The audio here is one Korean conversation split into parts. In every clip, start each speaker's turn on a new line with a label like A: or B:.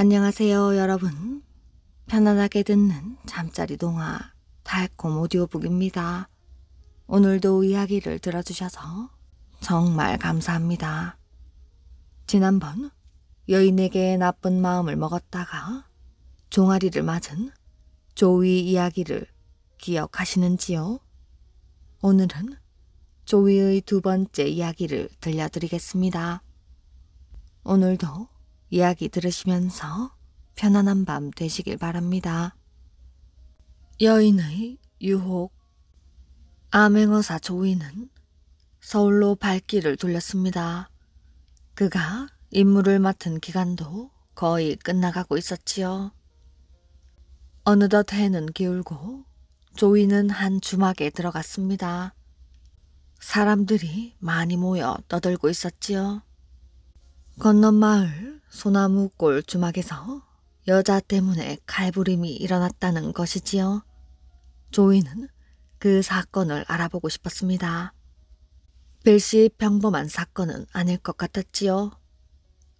A: 안녕하세요, 여러분. 편안하게 듣는 잠자리 동화 달콤 오디오북입니다. 오늘도 이야기를 들어주셔서 정말 감사합니다. 지난번 여인에게 나쁜 마음을 먹었다가 종아리를 맞은 조이 이야기를 기억하시는지요? 오늘은 조이의 두 번째 이야기를 들려드리겠습니다. 오늘도 이야기 들으시면서 편안한 밤 되시길 바랍니다. 여인의 유혹 암행어사 조이는 서울로 발길을 돌렸습니다. 그가 임무를 맡은 기간도 거의 끝나가고 있었지요. 어느덧 해는 기울고 조이는 한 주막에 들어갔습니다. 사람들이 많이 모여 떠들고 있었지요. 건넌 마을 소나무 꼴 주막에서 여자 때문에 갈부림이 일어났다는 것이지요. 조이는 그 사건을 알아보고 싶었습니다. 별시 평범한 사건은 아닐 것 같았지요.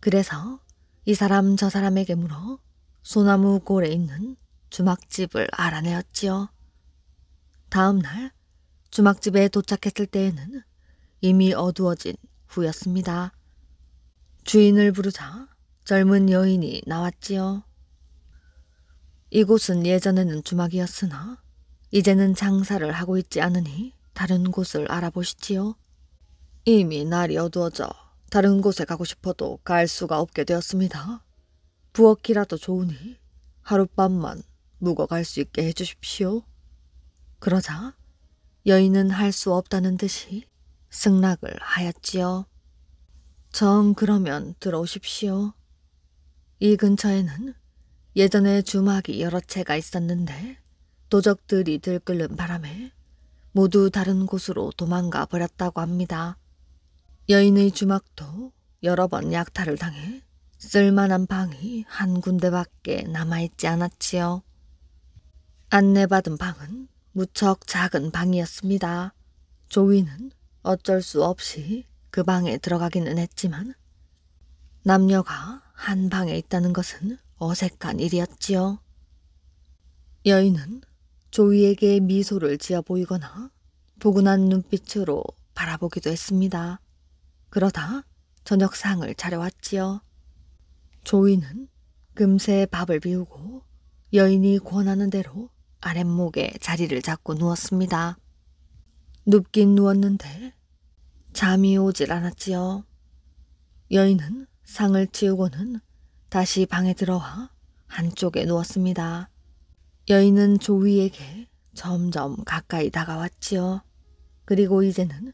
A: 그래서 이 사람 저 사람에게 물어 소나무 골에 있는 주막집을 알아내었지요. 다음 날 주막집에 도착했을 때에는 이미 어두워진 후였습니다. 주인을 부르자 젊은 여인이 나왔지요. 이곳은 예전에는 주막이었으나 이제는 장사를 하고 있지 않으니 다른 곳을 알아보시지요. 이미 날이 어두워져 다른 곳에 가고 싶어도 갈 수가 없게 되었습니다. 부엌이라도 좋으니 하룻밤만 묵어갈 수 있게 해주십시오. 그러자 여인은 할 수 없다는 듯이 승낙을 하였지요. 전 그러면 들어오십시오. 이 근처에는 예전에 주막이 여러 채가 있었는데 도적들이 들끓는 바람에 모두 다른 곳으로 도망가 버렸다고 합니다. 여인의 주막도 여러 번 약탈을 당해 쓸만한 방이 한 군데밖에 남아있지 않았지요. 안내받은 방은 무척 작은 방이었습니다. 조이는 어쩔 수 없이 그 방에 들어가기는 했지만 남녀가 한 방에 있다는 것은 어색한 일이었지요. 여인은 조이에게 미소를 지어 보이거나 포근한 눈빛으로 바라보기도 했습니다. 그러다 저녁상을 차려왔지요. 조이는 금세 밥을 비우고 여인이 권하는 대로 아랫목에 자리를 잡고 누웠습니다. 눕긴 누웠는데 잠이 오질 않았지요. 여인은 상을 치우고는 다시 방에 들어와 한쪽에 누웠습니다. 여인은 조이에게 점점 가까이 다가왔지요. 그리고 이제는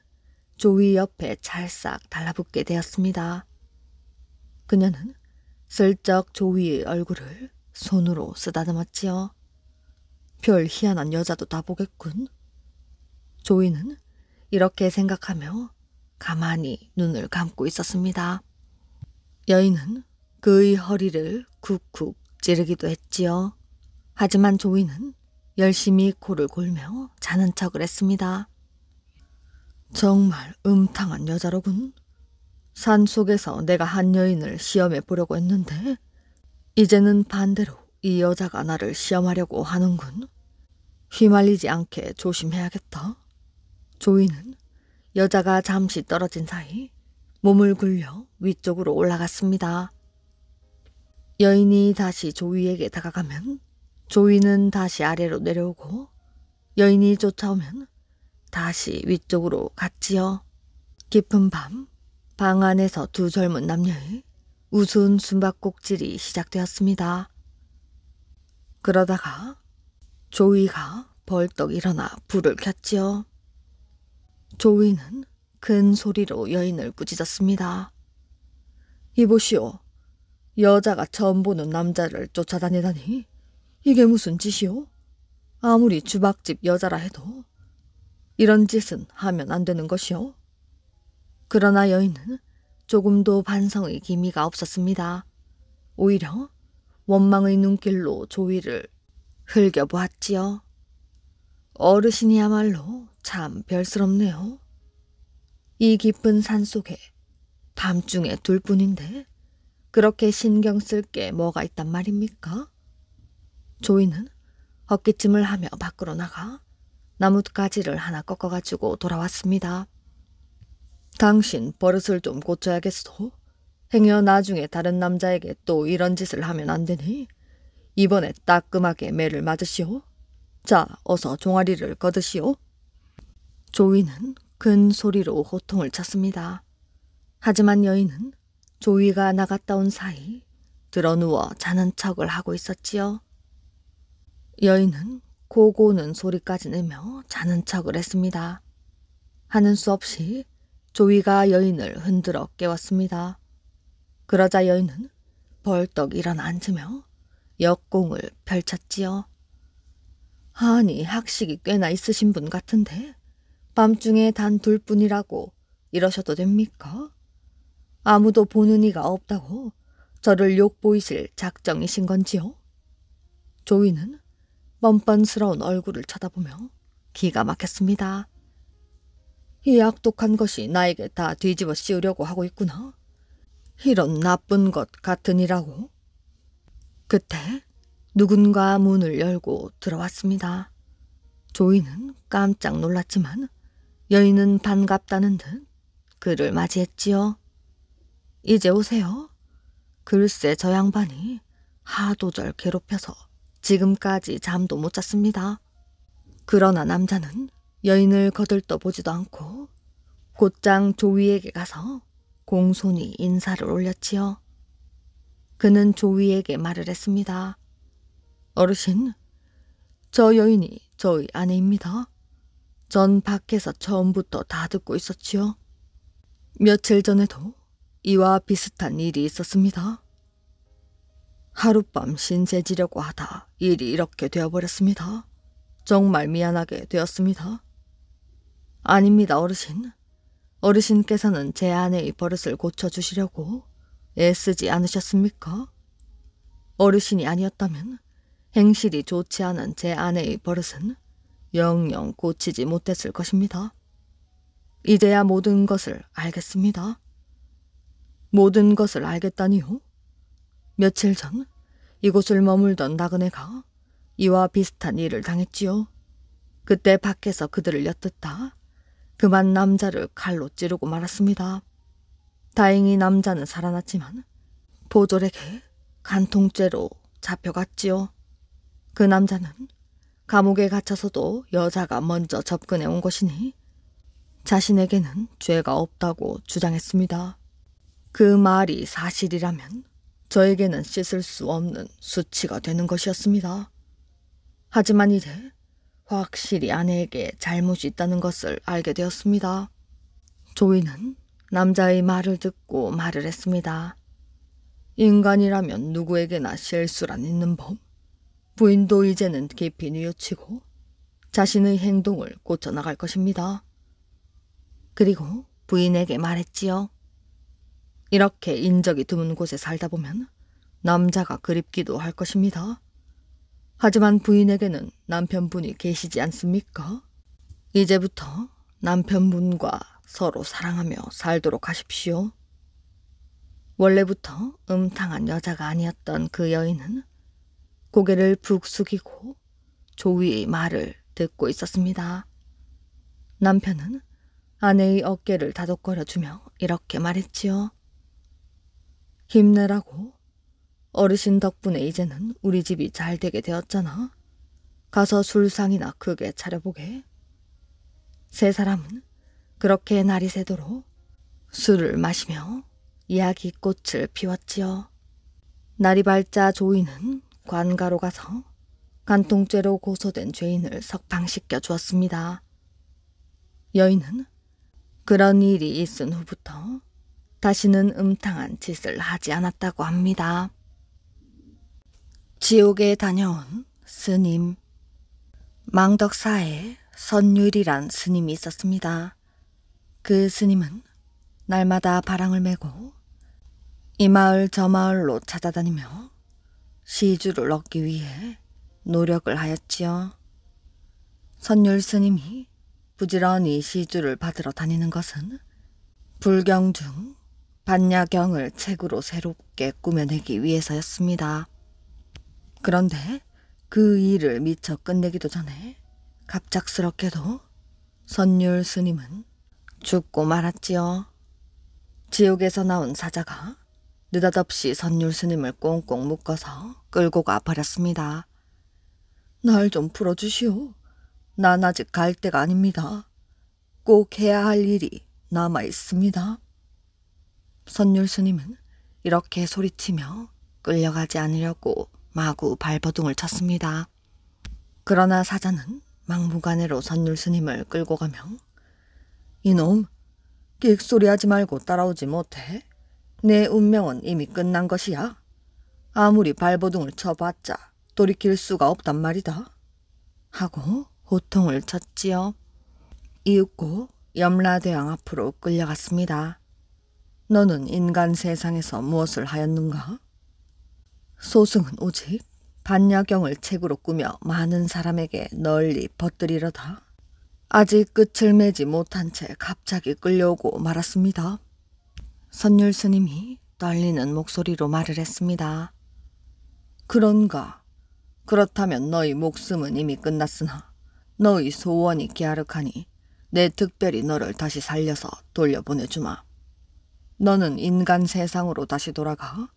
A: 조이 옆에 찰싹 달라붙게 되었습니다. 그녀는 슬쩍 조이의 얼굴을 손으로 쓰다듬었지요. 별 희한한 여자도 다 보겠군. 조이는 이렇게 생각하며 가만히 눈을 감고 있었습니다. 여인은 그의 허리를 쿡쿡 찌르기도 했지요. 하지만 조이는 열심히 코를 골며 자는 척을 했습니다. 정말 음탕한 여자로군. 산 속에서 내가 한 여인을 시험해 보려고 했는데 이제는 반대로 이 여자가 나를 시험하려고 하는군. 휘말리지 않게 조심해야겠다. 조이는 여자가 잠시 떨어진 사이 몸을 굴려 위쪽으로 올라갔습니다. 여인이 다시 조이에게 다가가면 조이는 다시 아래로 내려오고 여인이 쫓아오면 다시 위쪽으로 갔지요. 깊은 밤, 방 안에서 두 젊은 남녀의 우스운 숨바꼭질이 시작되었습니다. 그러다가 조이가 벌떡 일어나 불을 켰지요. 조이는 큰 소리로 여인을 꾸짖었습니다. 이보시오. 여자가 처음 보는 남자를 쫓아다니다니 이게 무슨 짓이오? 아무리 주박집 여자라 해도 이런 짓은 하면 안 되는 것이오. 그러나 여인은 조금도 반성의 기미가 없었습니다. 오히려 원망의 눈길로 조이를 흘겨보았지요. 어르신이야말로 참 별스럽네요. 이 깊은 산 속에 밤중에 둘 뿐인데 그렇게 신경 쓸 게 뭐가 있단 말입니까? 조이는 헛기침을 하며 밖으로 나가 나뭇가지를 하나 꺾어가지고 돌아왔습니다. 당신 버릇을 좀 고쳐야겠소. 행여 나중에 다른 남자에게 또 이런 짓을 하면 안 되니 이번에 따끔하게 매를 맞으시오. 자, 어서 종아리를 걷으시오. 조이는 큰 소리로 호통을 쳤습니다. 하지만 여인은 조이가 나갔다 온 사이 드러누워 자는 척을 하고 있었지요. 여인은 고고는 소리까지 내며 자는 척을 했습니다. 하는 수 없이 조이가 여인을 흔들어 깨웠습니다. 그러자 여인은 벌떡 일어나 앉으며 역공을 펼쳤지요. 아니, 학식이 꽤나 있으신 분 같은데 밤중에 단 둘뿐이라고 이러셔도 됩니까? 아무도 보는 이가 없다고 저를 욕보이실 작정이신 건지요? 조이는 뻔뻔스러운 얼굴을 쳐다보며 기가 막혔습니다. 이 악독한 것이 나에게 다 뒤집어 씌우려고 하고 있구나. 이런 나쁜 것 같으니라고. 그때 누군가 문을 열고 들어왔습니다. 조이는 깜짝 놀랐지만 여인은 반갑다는 듯 그를 맞이했지요. 이제 오세요. 글쎄 저 양반이 하도 절 괴롭혀서 지금까지 잠도 못 잤습니다. 그러나 남자는 여인을 거들떠보지도 않고 곧장 조위에게 가서 공손히 인사를 올렸지요. 그는 조위에게 말을 했습니다. 어르신, 저 여인이 저희 아내입니다. 전 밖에서 처음부터 다 듣고 있었지요. 며칠 전에도 이와 비슷한 일이 있었습니다. 하룻밤 신세 지려고 하다 일이 이렇게 되어버렸습니다. 정말 미안하게 되었습니다. 아닙니다, 어르신. 어르신께서는 제 아내의 버릇을 고쳐주시려고 애쓰지 않으셨습니까? 어르신이 아니었다면 행실이 좋지 않은 제 아내의 버릇은 영영 고치지 못했을 것입니다. 이제야 모든 것을 알겠습니다. 모든 것을 알겠다니요? 며칠 전 이곳을 머물던 나그네가 이와 비슷한 일을 당했지요. 그때 밖에서 그들을 엿듣다 그만 남자를 칼로 찌르고 말았습니다. 다행히 남자는 살아났지만 보졸에게 간통죄로 잡혀갔지요. 그 남자는 감옥에 갇혀서도 여자가 먼저 접근해 온 것이니 자신에게는 죄가 없다고 주장했습니다. 그 말이 사실이라면 저에게는 씻을 수 없는 수치가 되는 것이었습니다. 하지만 이제 확실히 아내에게 잘못이 있다는 것을 알게 되었습니다. 조이는 남자의 말을 듣고 말을 했습니다. 인간이라면 누구에게나 실수란 있는 법. 부인도 이제는 깊이 뉘우치고 자신의 행동을 고쳐나갈 것입니다. 그리고 부인에게 말했지요. 이렇게 인적이 드문 곳에 살다 보면 남자가 그립기도 할 것입니다. 하지만 부인에게는 남편분이 계시지 않습니까? 이제부터 남편분과 서로 사랑하며 살도록 하십시오. 원래부터 음탕한 여자가 아니었던 그 여인은 고개를 푹 숙이고 조이의 말을 듣고 있었습니다. 남편은 아내의 어깨를 다독거려주며 이렇게 말했지요. 힘내라고. 어르신 덕분에 이제는 우리 집이 잘 되게 되었잖아. 가서 술상이나 크게 차려보게. 세 사람은 그렇게 날이 새도록 술을 마시며 이야기꽃을 피웠지요. 날이 밝자 조이는 관가로 가서 간통죄로 고소된 죄인을 석방시켜 주었습니다. 여인은 그런 일이 있은 후부터 다시는 음탕한 짓을 하지 않았다고 합니다. 지옥에 다녀온 스님 망덕사에 선율이란 스님이 있었습니다. 그 스님은 날마다 바랑을 메고 이 마을 저 마을로 찾아다니며 시주를 얻기 위해 노력을 하였지요. 선율 스님이 부지런히 시주를 받으러 다니는 것은 불경 중 반야경을 책으로 새롭게 꾸며내기 위해서였습니다. 그런데 그 일을 미처 끝내기도 전에 갑작스럽게도 선율 스님은 죽고 말았지요. 지옥에서 나온 사자가 느닷없이 선율 스님을 꽁꽁 묶어서 끌고 가버렸습니다. 날 좀 풀어주시오. 난 아직 갈 때가 아닙니다. 꼭 해야 할 일이 남아 있습니다. 선율 스님은 이렇게 소리치며 끌려가지 않으려고 마구 발버둥을 쳤습니다. 그러나 사자는 막무가내로 선율 스님을 끌고 가며 이놈, 끽소리하지 말고 따라오지 못해. 내 운명은 이미 끝난 것이야. 아무리 발버둥을 쳐봤자 돌이킬 수가 없단 말이다. 하고 호통을 쳤지요. 이윽고 염라대왕 앞으로 끌려갔습니다. 너는 인간 세상에서 무엇을 하였는가? 소승은 오직 반야경을 책으로 꾸며 많은 사람에게 널리 퍼뜨리려다 아직 끝을 맺지 못한 채 갑자기 끌려오고 말았습니다. 선율 스님이 떨리는 목소리로 말을 했습니다. 그런가? 그렇다면 너희 목숨은 이미 끝났으나 너희 소원이 깨아르하니 내 특별히 너를 다시 살려서 돌려보내주마. 너는 인간 세상으로 다시 돌아가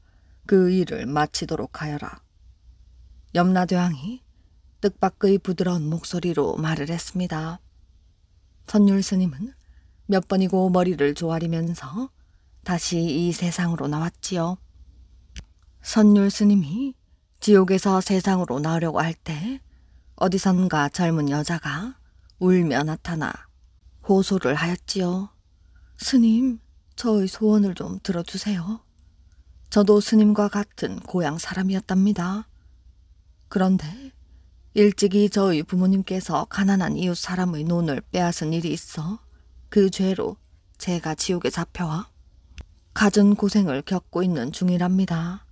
A: 그 일을 마치도록 하여라. 염라대왕이 뜻밖의 부드러운 목소리로 말을 했습니다. 선율 스님은 몇 번이고 머리를 조아리면서 다시 이 세상으로 나왔지요. 선율 스님이 지옥에서 세상으로 나오려고 할 때 어디선가 젊은 여자가 울며 나타나 호소를 하였지요. 스님, 저의 소원을 좀 들어주세요. 저도 스님과 같은 고향 사람이었답니다. 그런데 일찍이 저희 부모님께서 가난한 이웃 사람의 논을 빼앗은 일이 있어 그 죄로 제가 지옥에 잡혀와 갖은 고생을 겪고 있는 중이랍니다.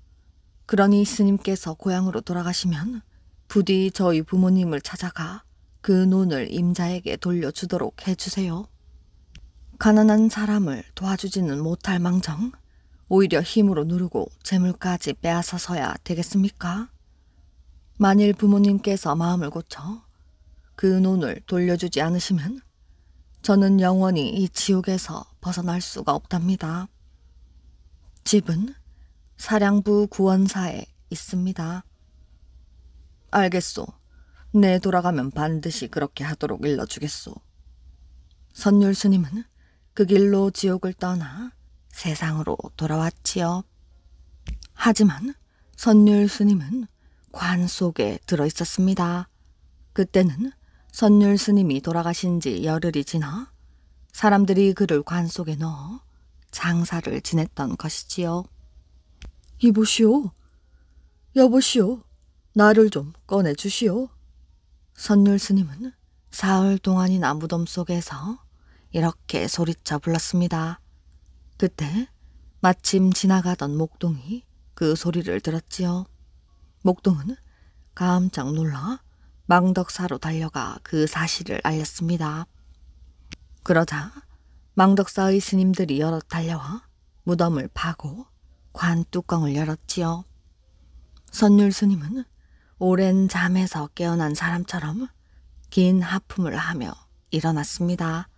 A: 그러니 스님께서 고향으로 돌아가시면 부디 저희 부모님을 찾아가 그 논을 임자에게 돌려주도록 해주세요. 가난한 사람을 도와주지는 못할 망정, 오히려 힘으로 누르고 재물까지 빼앗아서야 되겠습니까? 만일 부모님께서 마음을 고쳐 그 논을 돌려주지 않으시면 저는 영원히 이 지옥에서 벗어날 수가 없답니다. 집은 사량부 구원사에 있습니다. 알겠소. 내 돌아가면 반드시 그렇게 하도록 일러주겠소. 선율 스님은 그 길로 지옥을 떠나 세상으로 돌아왔지요. 하지만 선율 스님은 관 속에 들어있었습니다. 그때는 선율 스님이 돌아가신 지 열흘이 지나 사람들이 그를 관 속에 넣어 장사를 지냈던 것이지요. 이보시오. 여보시오. 나를 좀 꺼내주시오. 선율 스님은 사흘 동안인나 무덤 속에서 이렇게 소리쳐 불렀습니다. 그때 마침 지나가던 목동이 그 소리를 들었지요. 목동은 깜짝 놀라 망덕사로 달려가 그 사실을 알렸습니다. 그러자 망덕사의 스님들이 여럿 달려와 무덤을 파고 관 뚜껑을 열었지요. 선율 스님은 오랜 잠에서 깨어난 사람처럼 긴 하품을 하며 일어났습니다.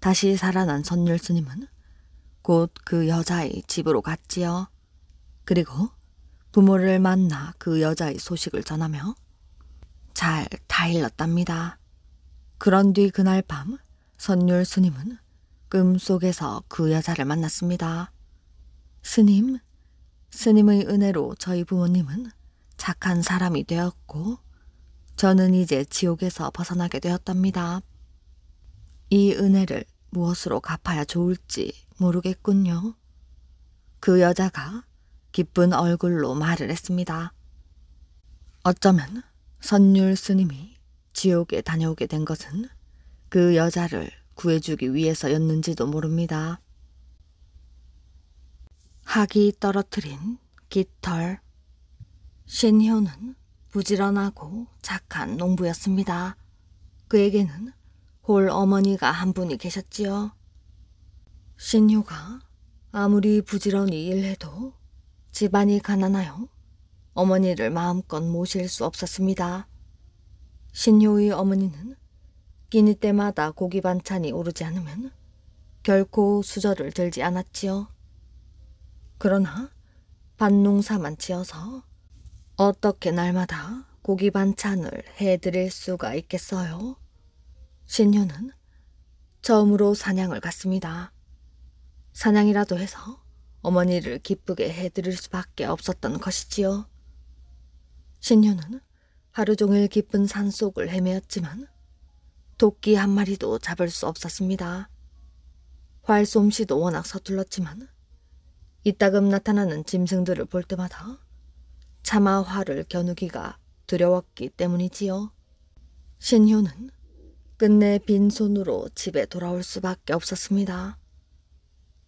A: 다시 살아난 선율 스님은 곧 그 여자의 집으로 갔지요. 그리고 부모를 만나 그 여자의 소식을 전하며 잘다일렀답니다 그런 뒤 그날 밤 선율 스님은 꿈속에서 그 여자를 만났습니다. 스님, 스님의 은혜로 저희 부모님은 착한 사람이 되었고, 저는 이제 지옥에서 벗어나게 되었답니다. 이 은혜를 무엇으로 갚아야 좋을지 모르겠군요. 그 여자가 기쁜 얼굴로 말을 했습니다. 어쩌면 선율 스님이 지옥에 다녀오게 된 것은 그 여자를 구해주기 위해서였는지도 모릅니다. 학이 떨어뜨린 깃털. 신효는 부지런하고 착한 농부였습니다. 그에게는 홀 어머니가 한 분이 계셨지요. 신효가 아무리 부지런히 일해도 집안이 가난하여 어머니를 마음껏 모실 수 없었습니다. 신효의 어머니는 끼니 때마다 고기 반찬이 오르지 않으면 결코 수저를 들지 않았지요. 그러나 반농사만 지어서 어떻게 날마다 고기 반찬을 해드릴 수가 있겠어요? 신유는 처음으로 사냥을 갔습니다. 사냥이라도 해서 어머니를 기쁘게 해드릴 수밖에 없었던 것이지요. 신유는 하루 종일 깊은 산속을 헤매었지만 도끼한 마리도 잡을 수 없었습니다. 활솜씨도 워낙 서툴렀지만 이따금 나타나는 짐승들을 볼 때마다 차마 화를 겨누기가 두려웠기 때문이지요. 신효는 끝내 빈손으로 집에 돌아올 수밖에 없었습니다.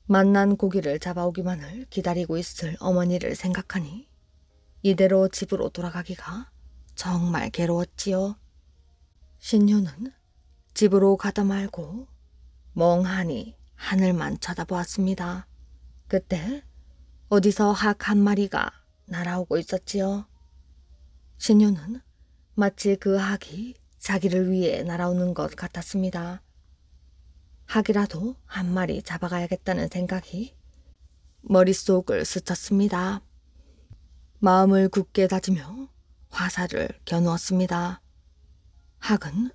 A: 만난 고기를 잡아오기만을 기다리고 있을 어머니를 생각하니 이대로 집으로 돌아가기가 정말 괴로웠지요. 신효는 집으로 가다 말고 멍하니 하늘만 쳐다보았습니다. 그때 어디서 학 한 마리가 날아오고 있었지요. 신유는 마치 그 학이 자기를 위해 날아오는 것 같았습니다. 학이라도 한 마리 잡아가야겠다는 생각이 머릿속을 스쳤습니다. 마음을 굳게 다지며 화살을 겨누었습니다. 학은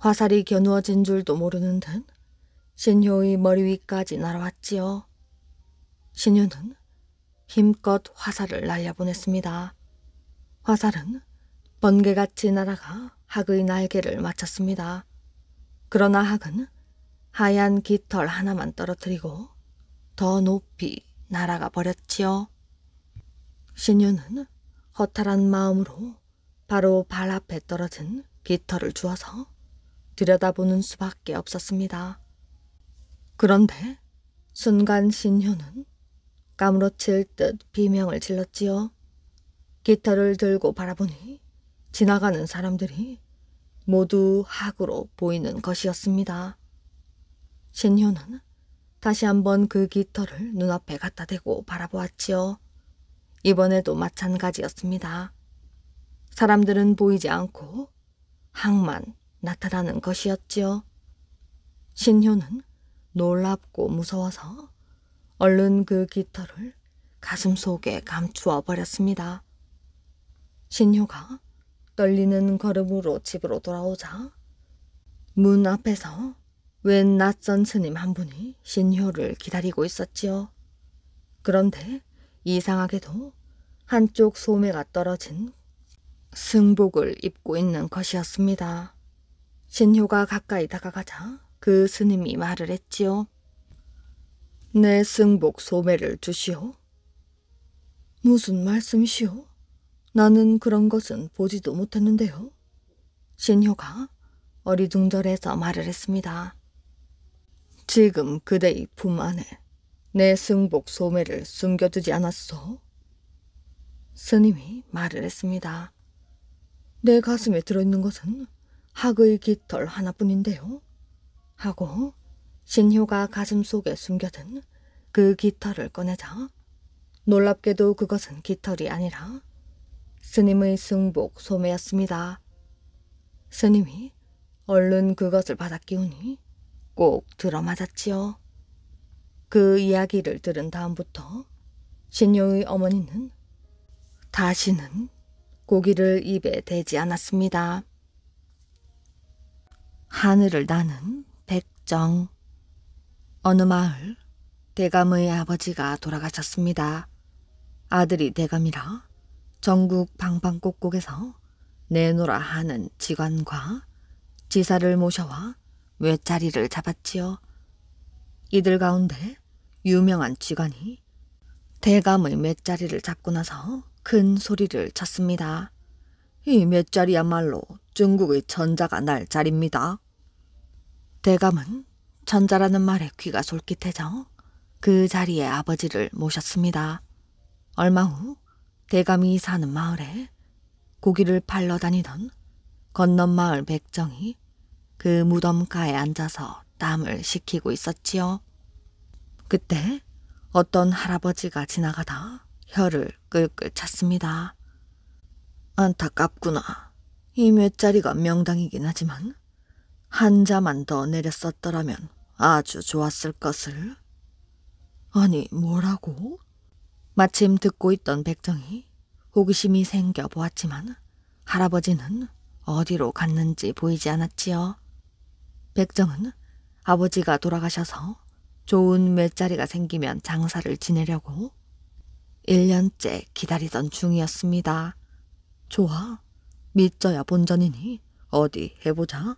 A: 화살이 겨누어진 줄도 모르는 듯 신효의 머리 위까지 날아왔지요. 신효는 힘껏 화살을 날려보냈습니다. 화살은 번개같이 날아가 학의 날개를 맞췄습니다. 그러나 학은 하얀 깃털 하나만 떨어뜨리고 더 높이 날아가 버렸지요. 신유는 허탈한 마음으로 바로 발 앞에 떨어진 깃털을 주어서 들여다보는 수밖에 없었습니다. 그런데 순간 신효는 까무러칠 듯 비명을 질렀지요. 기타를 들고 바라보니 지나가는 사람들이 모두 학으로 보이는 것이었습니다. 신효는 다시 한번 그 깃털을 눈앞에 갖다 대고 바라보았지요. 이번에도 마찬가지였습니다. 사람들은 보이지 않고 항만 나타나는 것이었지요. 신효는 놀랍고 무서워서 얼른 그 깃털을 가슴 속에 감추어 버렸습니다. 신효가 떨리는 걸음으로 집으로 돌아오자 문 앞에서 웬 낯선 스님 한 분이 신효를 기다리고 있었지요. 그런데 이상하게도 한쪽 소매가 떨어진 승복을 입고 있는 것이었습니다. 신효가 가까이 다가가자 그 스님이 말을 했지요. 내 승복 소매를 주시오. 무슨 말씀이시오? 나는 그런 것은 보지도 못했는데요. 신효가 어리둥절해서 말을 했습니다. 지금 그대의 품 안에 내 승복 소매를 숨겨두지 않았소? 스님이 말을 했습니다. 내 가슴에 들어있는 것은 학의 깃털 하나뿐인데요. 하고 신효가 가슴 속에 숨겨둔 그 깃털을 꺼내자 놀랍게도 그것은 깃털이 아니라 스님의 승복 소매였습니다. 스님이 얼른 그것을 받아 끼우니 꼭 들어맞았지요. 그 이야기를 들은 다음부터 신효의 어머니는 다시는 고기를 입에 대지 않았습니다. 하늘을 나는 백정. 어느 마을 대감의 아버지가 돌아가셨습니다. 아들이 대감이라 전국 방방곡곡에서 내노라 하는 직관과 지사를 모셔와 외자리를 잡았지요. 이들 가운데 유명한 직관이 대감의 외자리를 잡고 나서 큰 소리를 쳤습니다. 이몇 자리야말로 중국의 천자가 날 자리입니다. 대감은 천자라는 말에 귀가 솔깃해져 그 자리에 아버지를 모셨습니다. 얼마 후 대감이 사는 마을에 고기를 팔러 다니던 건넌 마을 백정이 그 무덤가에 앉아서 땀을 식히고 있었지요. 그때 어떤 할아버지가 지나가다 혀를 끌끌 찼습니다. 안타깝구나. 이 몇 자리가 명당이긴 하지만 한 자만 더 내렸었더라면 아주 좋았을 것을. 아니 뭐라고? 마침 듣고 있던 백정이 호기심이 생겨 보았지만 할아버지는 어디로 갔는지 보이지 않았지요. 백정은 아버지가 돌아가셔서 좋은 몇자리가 생기면 장사를 지내려고 1년째 기다리던 중이었습니다. 좋아. 믿자야 본전이니 어디 해보자.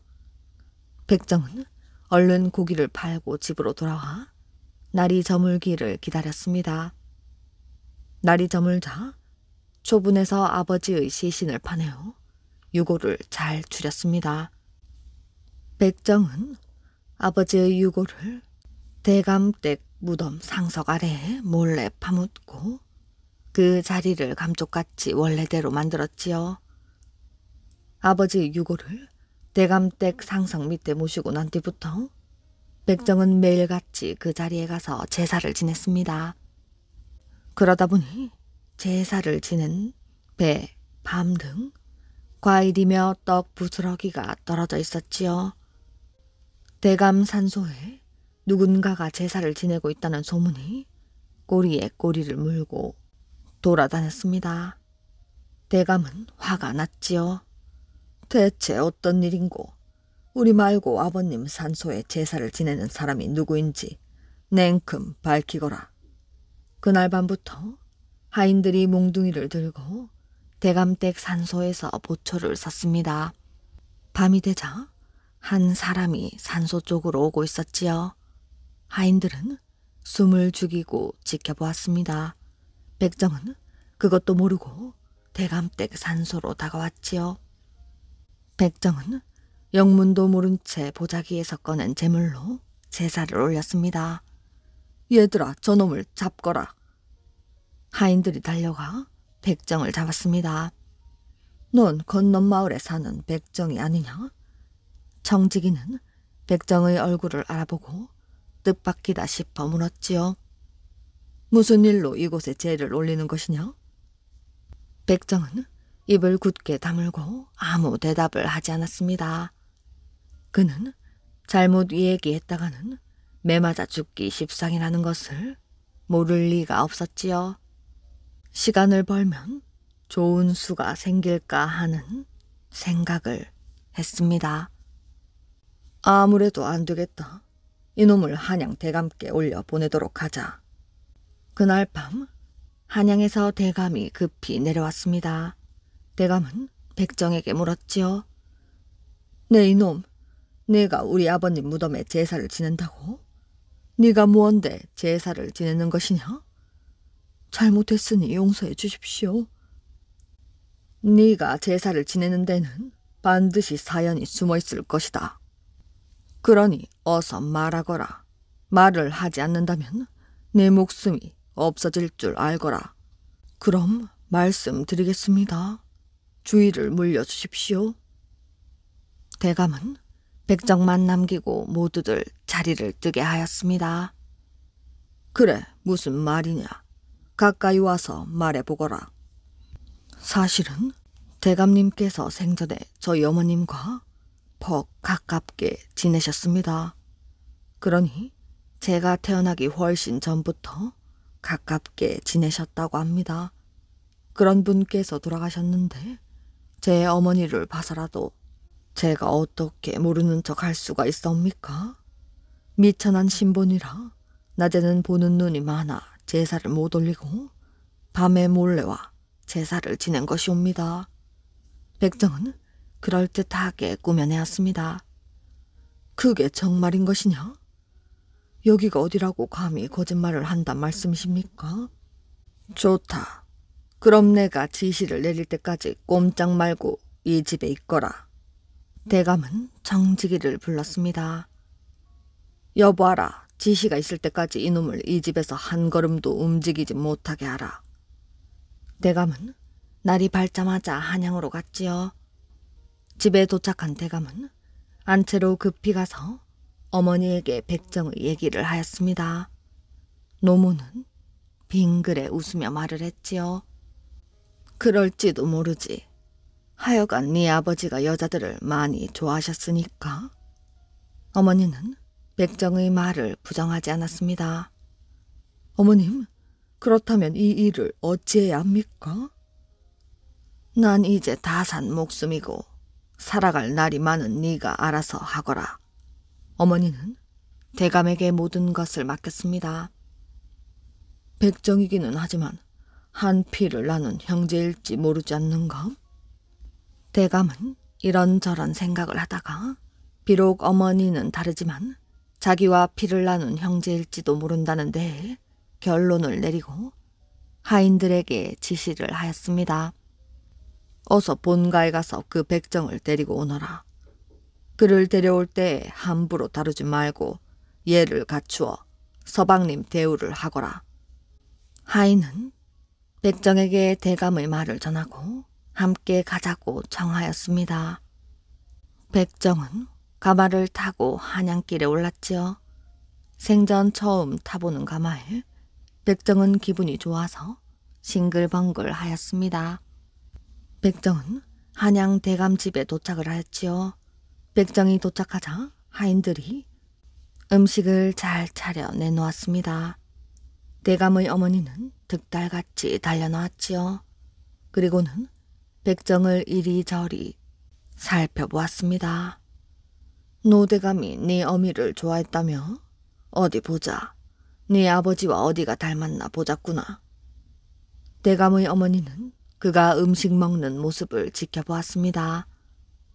A: 백정은 얼른 고기를 팔고 집으로 돌아와 날이 저물기를 기다렸습니다. 날이 저물자 초분에서 아버지의 시신을 파내어 유골을 잘 줄였습니다. 백정은 아버지의 유골을 대감댁 무덤 상석 아래에 몰래 파묻고 그 자리를 감쪽같이 원래대로 만들었지요. 아버지 유고를 대감댁 상성 밑에 모시고 난 뒤부터 백정은 매일같이 그 자리에 가서 제사를 지냈습니다. 그러다 보니 제사를 지낸 배, 밤 등 과일이며 떡 부스러기가 떨어져 있었지요. 대감 산소에 누군가가 제사를 지내고 있다는 소문이 꼬리에 꼬리를 물고 돌아다녔습니다. 대감은 화가 났지요. 대체 어떤 일인고 우리 말고 아버님 산소에 제사를 지내는 사람이 누구인지 냉큼 밝히거라. 그날 밤부터 하인들이 몽둥이를 들고 대감댁 산소에서 보초를 섰습니다. 밤이 되자 한 사람이 산소 쪽으로 오고 있었지요. 하인들은 숨을 죽이고 지켜보았습니다. 백정은 그것도 모르고 대감댁 산소로 다가왔지요. 백정은 영문도 모른 채 보자기에서 꺼낸 재물로 제사를 올렸습니다. 얘들아 저놈을 잡거라. 하인들이 달려가 백정을 잡았습니다. 넌 건넌 마을에 사는 백정이 아니냐? 정지기는 백정의 얼굴을 알아보고 뜻밖이다 싶어 물었지요. 무슨 일로 이곳에 재를 올리는 것이냐? 백정은 입을 굳게 다물고 아무 대답을 하지 않았습니다. 그는 잘못 얘기했다가는 매맞아 죽기 십상이라는 것을 모를 리가 없었지요. 시간을 벌면 좋은 수가 생길까 하는 생각을 했습니다. 아무래도 안 되겠다. 이놈을 한양 대감께 올려 보내도록 하자. 그날 밤 한양에서 대감이 급히 내려왔습니다. 대감은 백정에게 물었지요. 네, 이놈, 내가 우리 아버님 무덤에 제사를 지낸다고? 네가 무언데 제사를 지내는 것이냐? 잘못했으니 용서해 주십시오. 네가 제사를 지내는 데는 반드시 사연이 숨어 있을 것이다. 그러니 어서 말하거라. 말을 하지 않는다면 내 목숨이 없어질 줄 알거라. 그럼 말씀드리겠습니다. 주의를 물려주십시오. 대감은 백정만 남기고 모두들 자리를 뜨게 하였습니다. 그래, 무슨 말이냐. 가까이 와서 말해보거라. 사실은 대감님께서 생전에 저희 어머님과 퍽 가깝게 지내셨습니다. 그러니 제가 태어나기 훨씬 전부터 가깝게 지내셨다고 합니다. 그런 분께서 돌아가셨는데 제 어머니를 봐서라도 제가 어떻게 모르는 척 할 수가 있습니까? 미천한 신분이라 낮에는 보는 눈이 많아 제사를 못 올리고 밤에 몰래 와 제사를 지낸 것이옵니다. 백정은 그럴듯하게 꾸며내었습니다. 그게 정말인 것이냐? 여기가 어디라고 감히 거짓말을 한단 말씀이십니까? 좋다. 그럼 내가 지시를 내릴 때까지 꼼짝 말고 이 집에 있거라. 대감은 정지기를 불렀습니다. 여보하라. 지시가 있을 때까지 이놈을 이 집에서 한 걸음도 움직이지 못하게 하라. 대감은 날이 밝자마자 한양으로 갔지요. 집에 도착한 대감은 안채로 급히 가서 어머니에게 백정의 얘기를 하였습니다. 노모는 빙그레 웃으며 말을 했지요. 그럴지도 모르지. 하여간 네 아버지가 여자들을 많이 좋아하셨으니까. 어머니는 백정의 말을 부정하지 않았습니다. 어머님, 그렇다면 이 일을 어찌해야 합니까? 난 이제 다산 목숨이고 살아갈 날이 많은 네가 알아서 하거라. 어머니는 대감에게 모든 것을 맡겼습니다. 백정이기는 하지만 한 피를 나눈 형제일지 모르지 않는 가 대감은 이런저런 생각을 하다가 비록 어머니는 다르지만 자기와 피를 나눈 형제일지도 모른다는 데 결론을 내리고 하인들에게 지시를 하였습니다. 어서 본가에 가서 그 백정을 데리고 오너라. 그를 데려올 때 함부로 다루지 말고 예를 갖추어 서방님 대우를 하거라. 하인은 백정에게 대감의 말을 전하고 함께 가자고 청하였습니다. 백정은 가마를 타고 한양길에 올랐지요. 생전 처음 타보는 가마에 백정은 기분이 좋아서 싱글벙글 하였습니다. 백정은 한양 대감집에 도착을 하였지요. 백정이 도착하자 하인들이 음식을 잘 차려 내놓았습니다. 대감의 어머니는 득달같이 달려나왔지요. 그리고는 백정을 이리저리 살펴보았습니다. 노대감이 네 어미를 좋아했다며? 어디 보자. 네 아버지와 어디가 닮았나 보자꾸나. 대감의 어머니는 그가 음식 먹는 모습을 지켜보았습니다.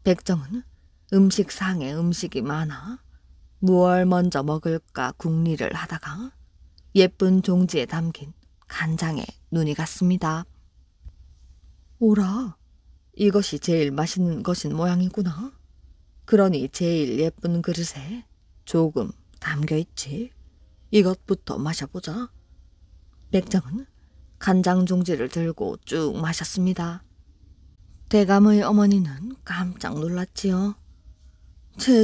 A: 백정은 음식상에 음식이 많아 무얼 먼저 먹을까 궁리를 하다가 예쁜 종지에 담긴 간장에 눈이 갔습니다. 오라, 이것이 제일 맛있는 것인 모양이구나. 그러니 제일 예쁜 그릇에 조금 담겨있지. 이것부터 마셔보자. 백정은 간장 종지를 들고 쭉 마셨습니다. 대감의 어머니는 깜짝 놀랐지요.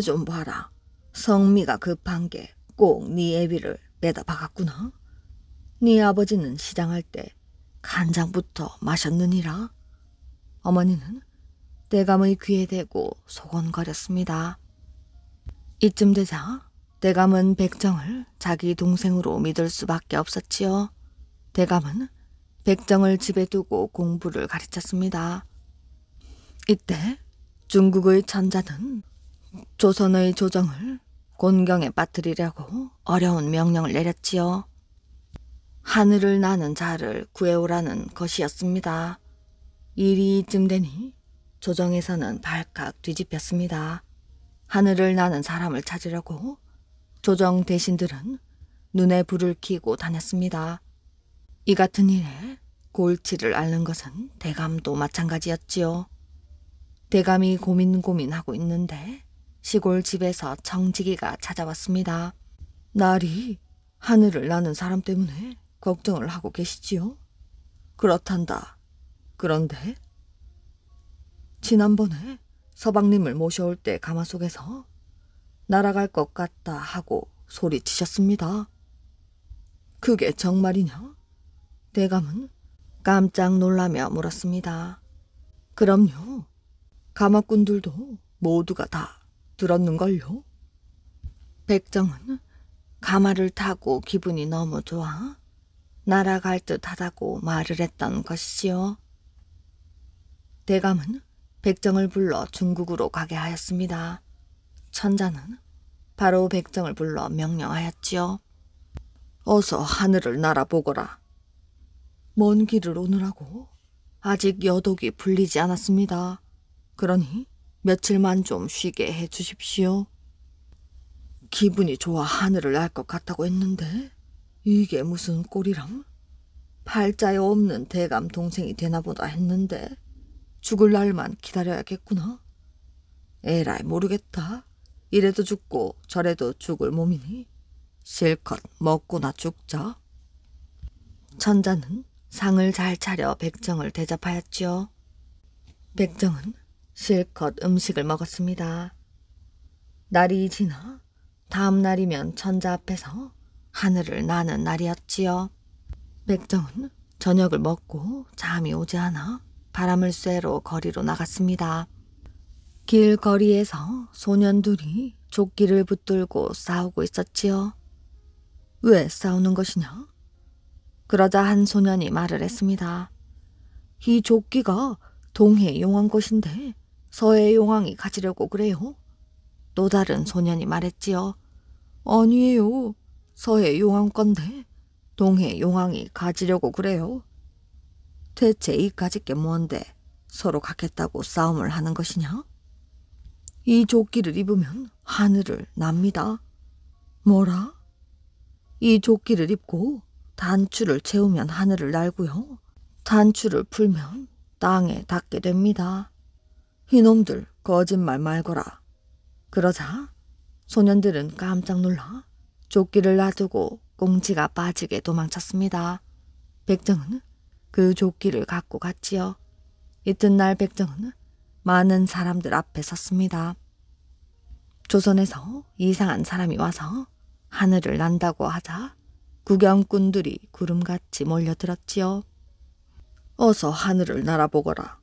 A: 쟤좀 봐라. 성미가 급한 게 꼭 네 애비를 빼다 박았구나. 네 아버지는 시장할 때 간장부터 마셨느니라. 어머니는 대감의 귀에 대고 소곤거렸습니다. 이쯤 되자 대감은 백정을 자기 동생으로 믿을 수밖에 없었지요. 대감은 백정을 집에 두고 공부를 가르쳤습니다. 이때 중국의 천자는 조선의 조정을 곤경에 빠뜨리려고 어려운 명령을 내렸지요. 하늘을 나는 자를 구해오라는 것이었습니다. 일이쯤 이 되니 조정에서는 발칵 뒤집혔습니다. 하늘을 나는 사람을 찾으려고 조정 대신들은 눈에 불을 켜고 다녔습니다. 이 같은 일에 골치를 앓는 것은 대감도 마찬가지였지요. 대감이 고민고민하고 있는데 시골 집에서 정지기가 찾아왔습니다. 날이 하늘을 나는 사람 때문에 걱정을 하고 계시지요? 그렇단다. 그런데 지난번에 서방님을 모셔올 때 가마 속에서 날아갈 것 같다 하고 소리치셨습니다. 그게 정말이냐? 대감은 깜짝 놀라며 물었습니다. 그럼요. 가마꾼들도 모두가 다 들었는걸요? 백정은 가마를 타고 기분이 너무 좋아 날아갈 듯하다고 말을 했던 것이지요. 대감은 백정을 불러 중국으로 가게 하였습니다. 천자는 바로 백정을 불러 명령하였지요. 어서 하늘을 날아보거라. 먼 길을 오느라고 아직 여독이 풀리지 않았습니다. 그러니 며칠만 좀 쉬게 해 주십시오. 기분이 좋아 하늘을 날 것 같다고 했는데 이게 무슨 꼴이람? 팔자에 없는 대감 동생이 되나보다 했는데 죽을 날만 기다려야겠구나. 에라이 모르겠다. 이래도 죽고 저래도 죽을 몸이니 실컷 먹고나 죽자. 천자는 상을 잘 차려 백정을 대접하였지요. 백정은 실컷 음식을 먹었습니다. 날이 지나 다음 날이면 천자 앞에서 하늘을 나는 날이었지요. 백정은 저녁을 먹고 잠이 오지 않아 바람을 쐬러 거리로 나갔습니다. 길거리에서 소년들이 조끼를 붙들고 싸우고 있었지요. 왜 싸우는 것이냐? 그러자 한 소년이 말을 했습니다. 이 조끼가 동해 용한 것인데 서해 용왕이 가지려고 그래요? 또 다른 소년이 말했지요. 아니에요. 서해 용왕 건데 동해 용왕이 가지려고 그래요. 대체 이까짓 게 뭔데 서로 갖겠다고 싸움을 하는 것이냐? 이 조끼를 입으면 하늘을 납니다. 뭐라? 이 조끼를 입고 단추를 채우면 하늘을 날고요. 단추를 풀면 땅에 닿게 됩니다. 이놈들 거짓말 말거라. 그러자 소년들은 깜짝 놀라 조끼를 놔두고 꽁치가 빠지게 도망쳤습니다. 백정은 그 조끼를 갖고 갔지요. 이튿날 백정은 많은 사람들 앞에 섰습니다. 조선에서 이상한 사람이 와서 하늘을 난다고 하자 구경꾼들이 구름같이 몰려들었지요. 어서 하늘을 날아보거라.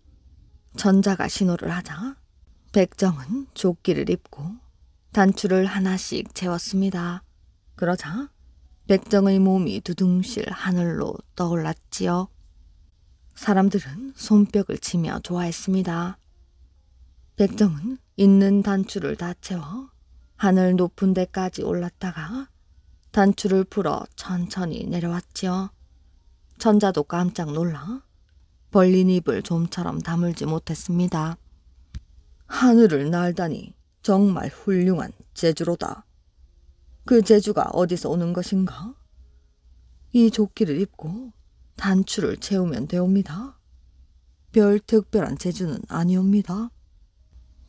A: 전자가 신호를 하자 백정은 조끼를 입고 단추를 하나씩 채웠습니다. 그러자 백정의 몸이 두둥실 하늘로 떠올랐지요. 사람들은 손뼉을 치며 좋아했습니다. 백정은 있는 단추를 다 채워 하늘 높은 데까지 올랐다가 단추를 풀어 천천히 내려왔지요. 천자도 깜짝 놀라 벌린 입을 좀처럼 다물지 못했습니다. 하늘을 날다니 정말 훌륭한 재주로다. 그 재주가 어디서 오는 것인가? 이 조끼를 입고 단추를 채우면 되옵니다. 별 특별한 재주는 아니옵니다.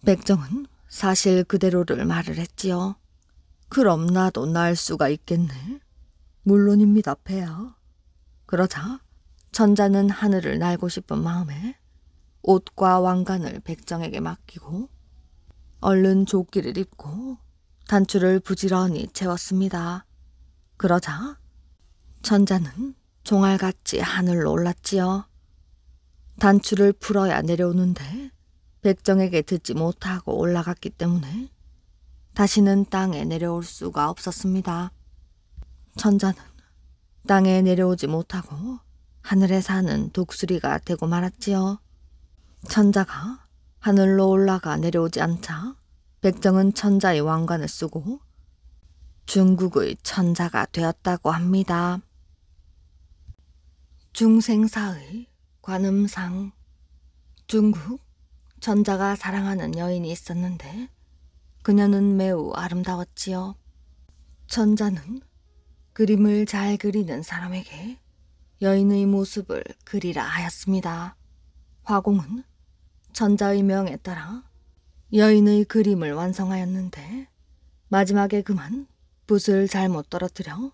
A: 백정은 사실 그대로를 말을 했지요. 그럼 나도 날 수가 있겠네. 물론입니다, 폐야. 그러자 천자는 하늘을 날고 싶은 마음에 옷과 왕관을 백정에게 맡기고 얼른 조끼를 입고 단추를 부지런히 채웠습니다. 그러자 천자는 종알같이 하늘로 올랐지요. 단추를 풀어야 내려오는데 백정에게 듣지 못하고 올라갔기 때문에 다시는 땅에 내려올 수가 없었습니다. 천자는 땅에 내려오지 못하고 하늘에 사는 독수리가 되고 말았지요. 천자가 하늘로 올라가 내려오지 않자 백정은 천자의 왕관을 쓰고 중국의 천자가 되었다고 합니다. 중생사의 관음상 중국 천자가 사랑하는 여인이 있었는데 그녀는 매우 아름다웠지요. 천자는 그림을 잘 그리는 사람에게 여인의 모습을 그리라 하였습니다. 화공은 전자의 명에 따라 여인의 그림을 완성하였는데 마지막에 그만 붓을 잘못 떨어뜨려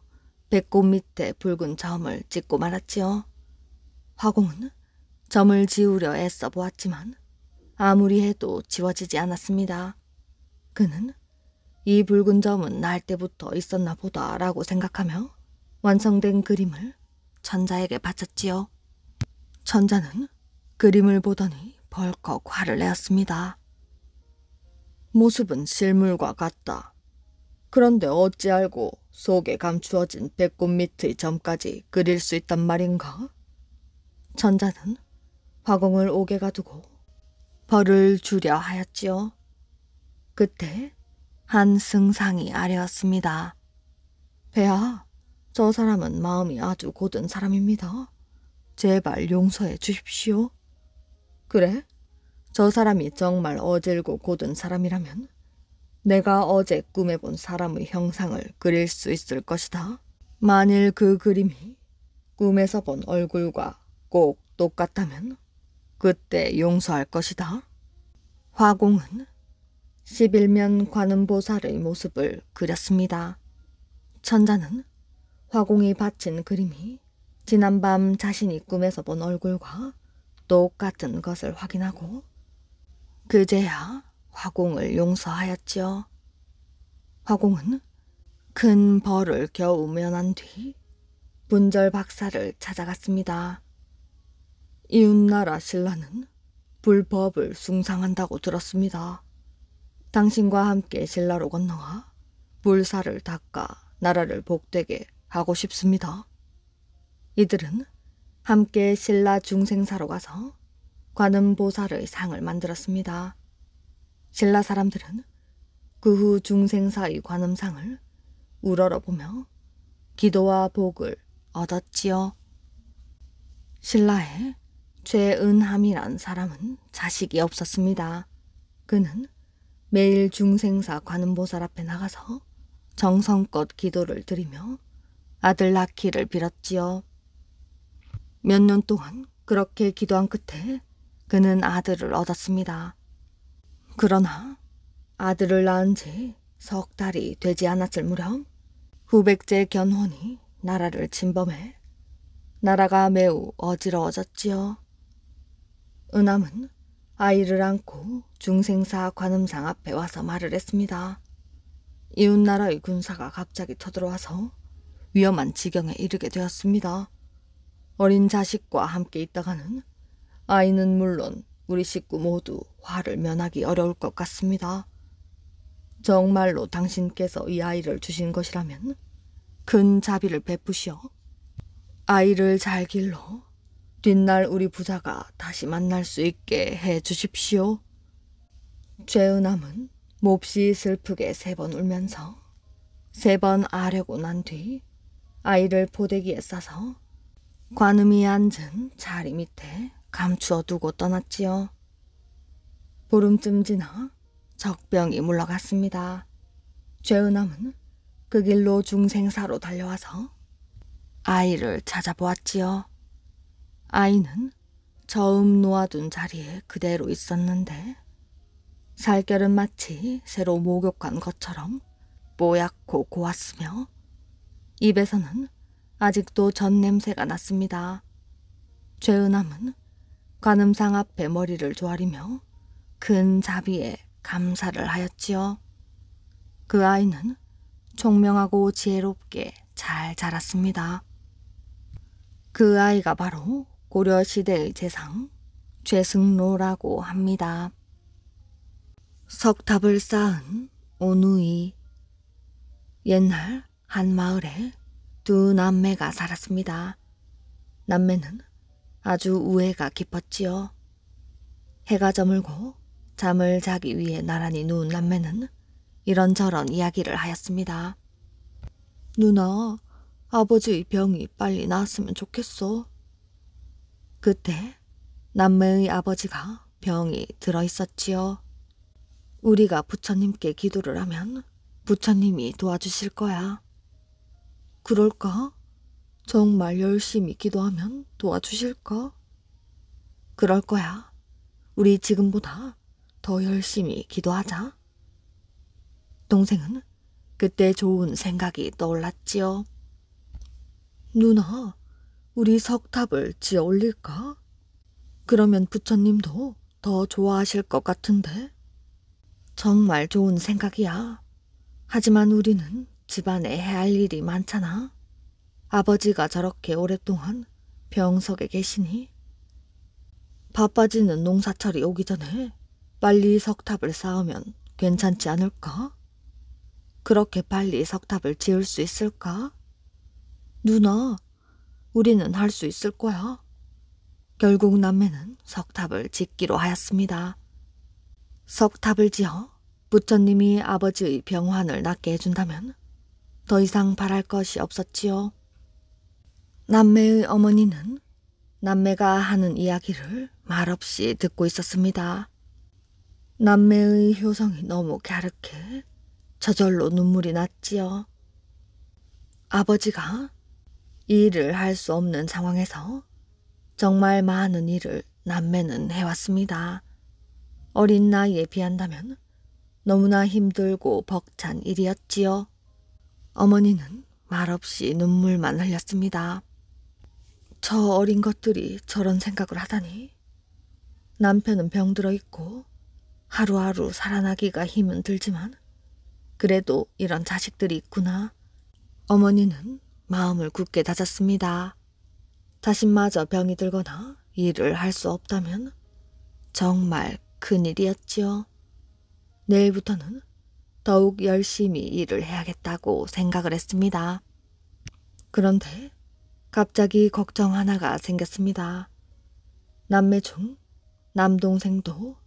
A: 배꼽 밑에 붉은 점을 찍고 말았지요. 화공은 점을 지우려 애써 보았지만 아무리 해도 지워지지 않았습니다. 그는 이 붉은 점은 날 때부터 있었나 보다라고 생각하며 완성된 그림을 전자에게 바쳤지요. 전자는 그림을 보더니 벌컥 화를 내었습니다. 모습은 실물과 같다. 그런데 어찌 알고 속에 감추어진 배꼽 밑의 점까지 그릴 수 있단 말인가? 전자는 화공을 옥에 가두고 벌을 주려 하였지요. 그때 한 승상이 아뢰었습니다. 배야, 저 사람은 마음이 아주 고든 사람입니다. 제발 용서해 주십시오. 그래? 저 사람이 정말 어질고 고든 사람이라면 내가 어제 꿈에 본 사람의 형상을 그릴 수 있을 것이다. 만일 그 그림이 꿈에서 본 얼굴과 꼭 똑같다면 그때 용서할 것이다. 화공은 11면 관음보살의 모습을 그렸습니다. 천자는 화공이 바친 그림이 지난밤 자신이 꿈에서 본 얼굴과 똑같은 것을 확인하고 그제야 화공을 용서하였지요. 화공은 큰 벌을 겨우 면한 뒤 분절 박사를 찾아갔습니다. 이웃나라 신라는 불법을 숭상한다고 들었습니다. 당신과 함께 신라로 건너와 불사를 닦아 나라를 복되게 하고 싶습니다. 이들은 함께 신라 중생사로 가서 관음보살의 상을 만들었습니다. 신라 사람들은 그 후 중생사의 관음상을 우러러보며 기도와 복을 얻었지요. 신라의 최은함이란 사람은 자식이 없었습니다. 그는 매일 중생사 관음보살 앞에 나가서 정성껏 기도를 드리며 아들 낳기를 빌었지요. 몇 년 동안 그렇게 기도한 끝에 그는 아들을 얻었습니다. 그러나 아들을 낳은 지 석 달이 되지 않았을 무렵 후백제 견훤이 나라를 침범해 나라가 매우 어지러워졌지요. 은암은 아이를 안고 중생사 관음상 앞에 와서 말을 했습니다. 이웃나라의 군사가 갑자기 쳐들어와서 위험한 지경에 이르게 되었습니다. 어린 자식과 함께 있다가는 아이는 물론 우리 식구 모두 화를 면하기 어려울 것 같습니다. 정말로 당신께서 이 아이를 주신 것이라면 큰 자비를 베푸시어 아이를 잘 길러 뒷날 우리 부자가 다시 만날 수 있게 해 주십시오. 죄은함은 몹시 슬프게 세 번 울면서 세 번 아려고 난뒤 아이를 보대기에 싸서 관음이 앉은 자리 밑에 감추어 두고 떠났지요. 보름쯤 지나 적병이 물러갔습니다. 죄은함은 그 길로 중생사로 달려와서 아이를 찾아보았지요. 아이는 저음 놓아둔 자리에 그대로 있었는데 살결은 마치 새로 목욕한 것처럼 뽀얗고 고왔으며 입에서는 아직도 전 냄새가 났습니다. 최은함은 관음상 앞에 머리를 조아리며 큰 자비에 감사를 하였지요. 그 아이는 총명하고 지혜롭게 잘 자랐습니다. 그 아이가 바로 고려시대의 재상 최승로라고 합니다. 석탑을 쌓은 오누이 옛날 한 마을에 두 남매가 살았습니다. 남매는 아주 우애가 깊었지요. 해가 저물고 잠을 자기 위해 나란히 누운 남매는 이런저런 이야기를 하였습니다. 누나, 아버지 병이 빨리 나았으면 좋겠어. 그때 남매의 아버지가 병이 들어있었지요. 우리가 부처님께 기도를 하면 부처님이 도와주실 거야. 그럴까? 정말 열심히 기도하면 도와주실까? 그럴 거야. 우리 지금보다 더 열심히 기도하자. 동생은 그때 좋은 생각이 떠올랐지요. 누나, 우리 석탑을 지어 올릴까? 그러면 부처님도 더 좋아하실 것 같은데? 정말 좋은 생각이야. 하지만 우리는 집안에 해야 할 일이 많잖아. 아버지가 저렇게 오랫동안 병석에 계시니? 바빠지는 농사철이 오기 전에 빨리 석탑을 쌓으면 괜찮지 않을까? 그렇게 빨리 석탑을 지을 수 있을까? 누나, 우리는 할 수 있을 거야. 결국 남매는 석탑을 짓기로 하였습니다. 석탑을 지어 부처님이 아버지의 병환을 낫게 해준다면 더 이상 바랄 것이 없었지요. 남매의 어머니는 남매가 하는 이야기를 말없이 듣고 있었습니다. 남매의 효성이 너무 갸륵해 저절로 눈물이 났지요. 아버지가 일을 할 수 없는 상황에서 정말 많은 일을 남매는 해왔습니다. 어린 나이에 비한다면 너무나 힘들고 벅찬 일이었지요. 어머니는 말없이 눈물만 흘렸습니다. 저 어린 것들이 저런 생각을 하다니. 남편은 병들어 있고 하루하루 살아나기가 힘은 들지만 그래도 이런 자식들이 있구나. 어머니는 마음을 굳게 다졌습니다. 자신마저 병이 들거나 일을 할 수 없다면 정말 큰일이었지요. 내일부터는 더욱 열심히 일을 해야겠다고 생각을 했습니다. 그런데 갑자기 걱정 하나가 생겼습니다. 남매 중 남동생도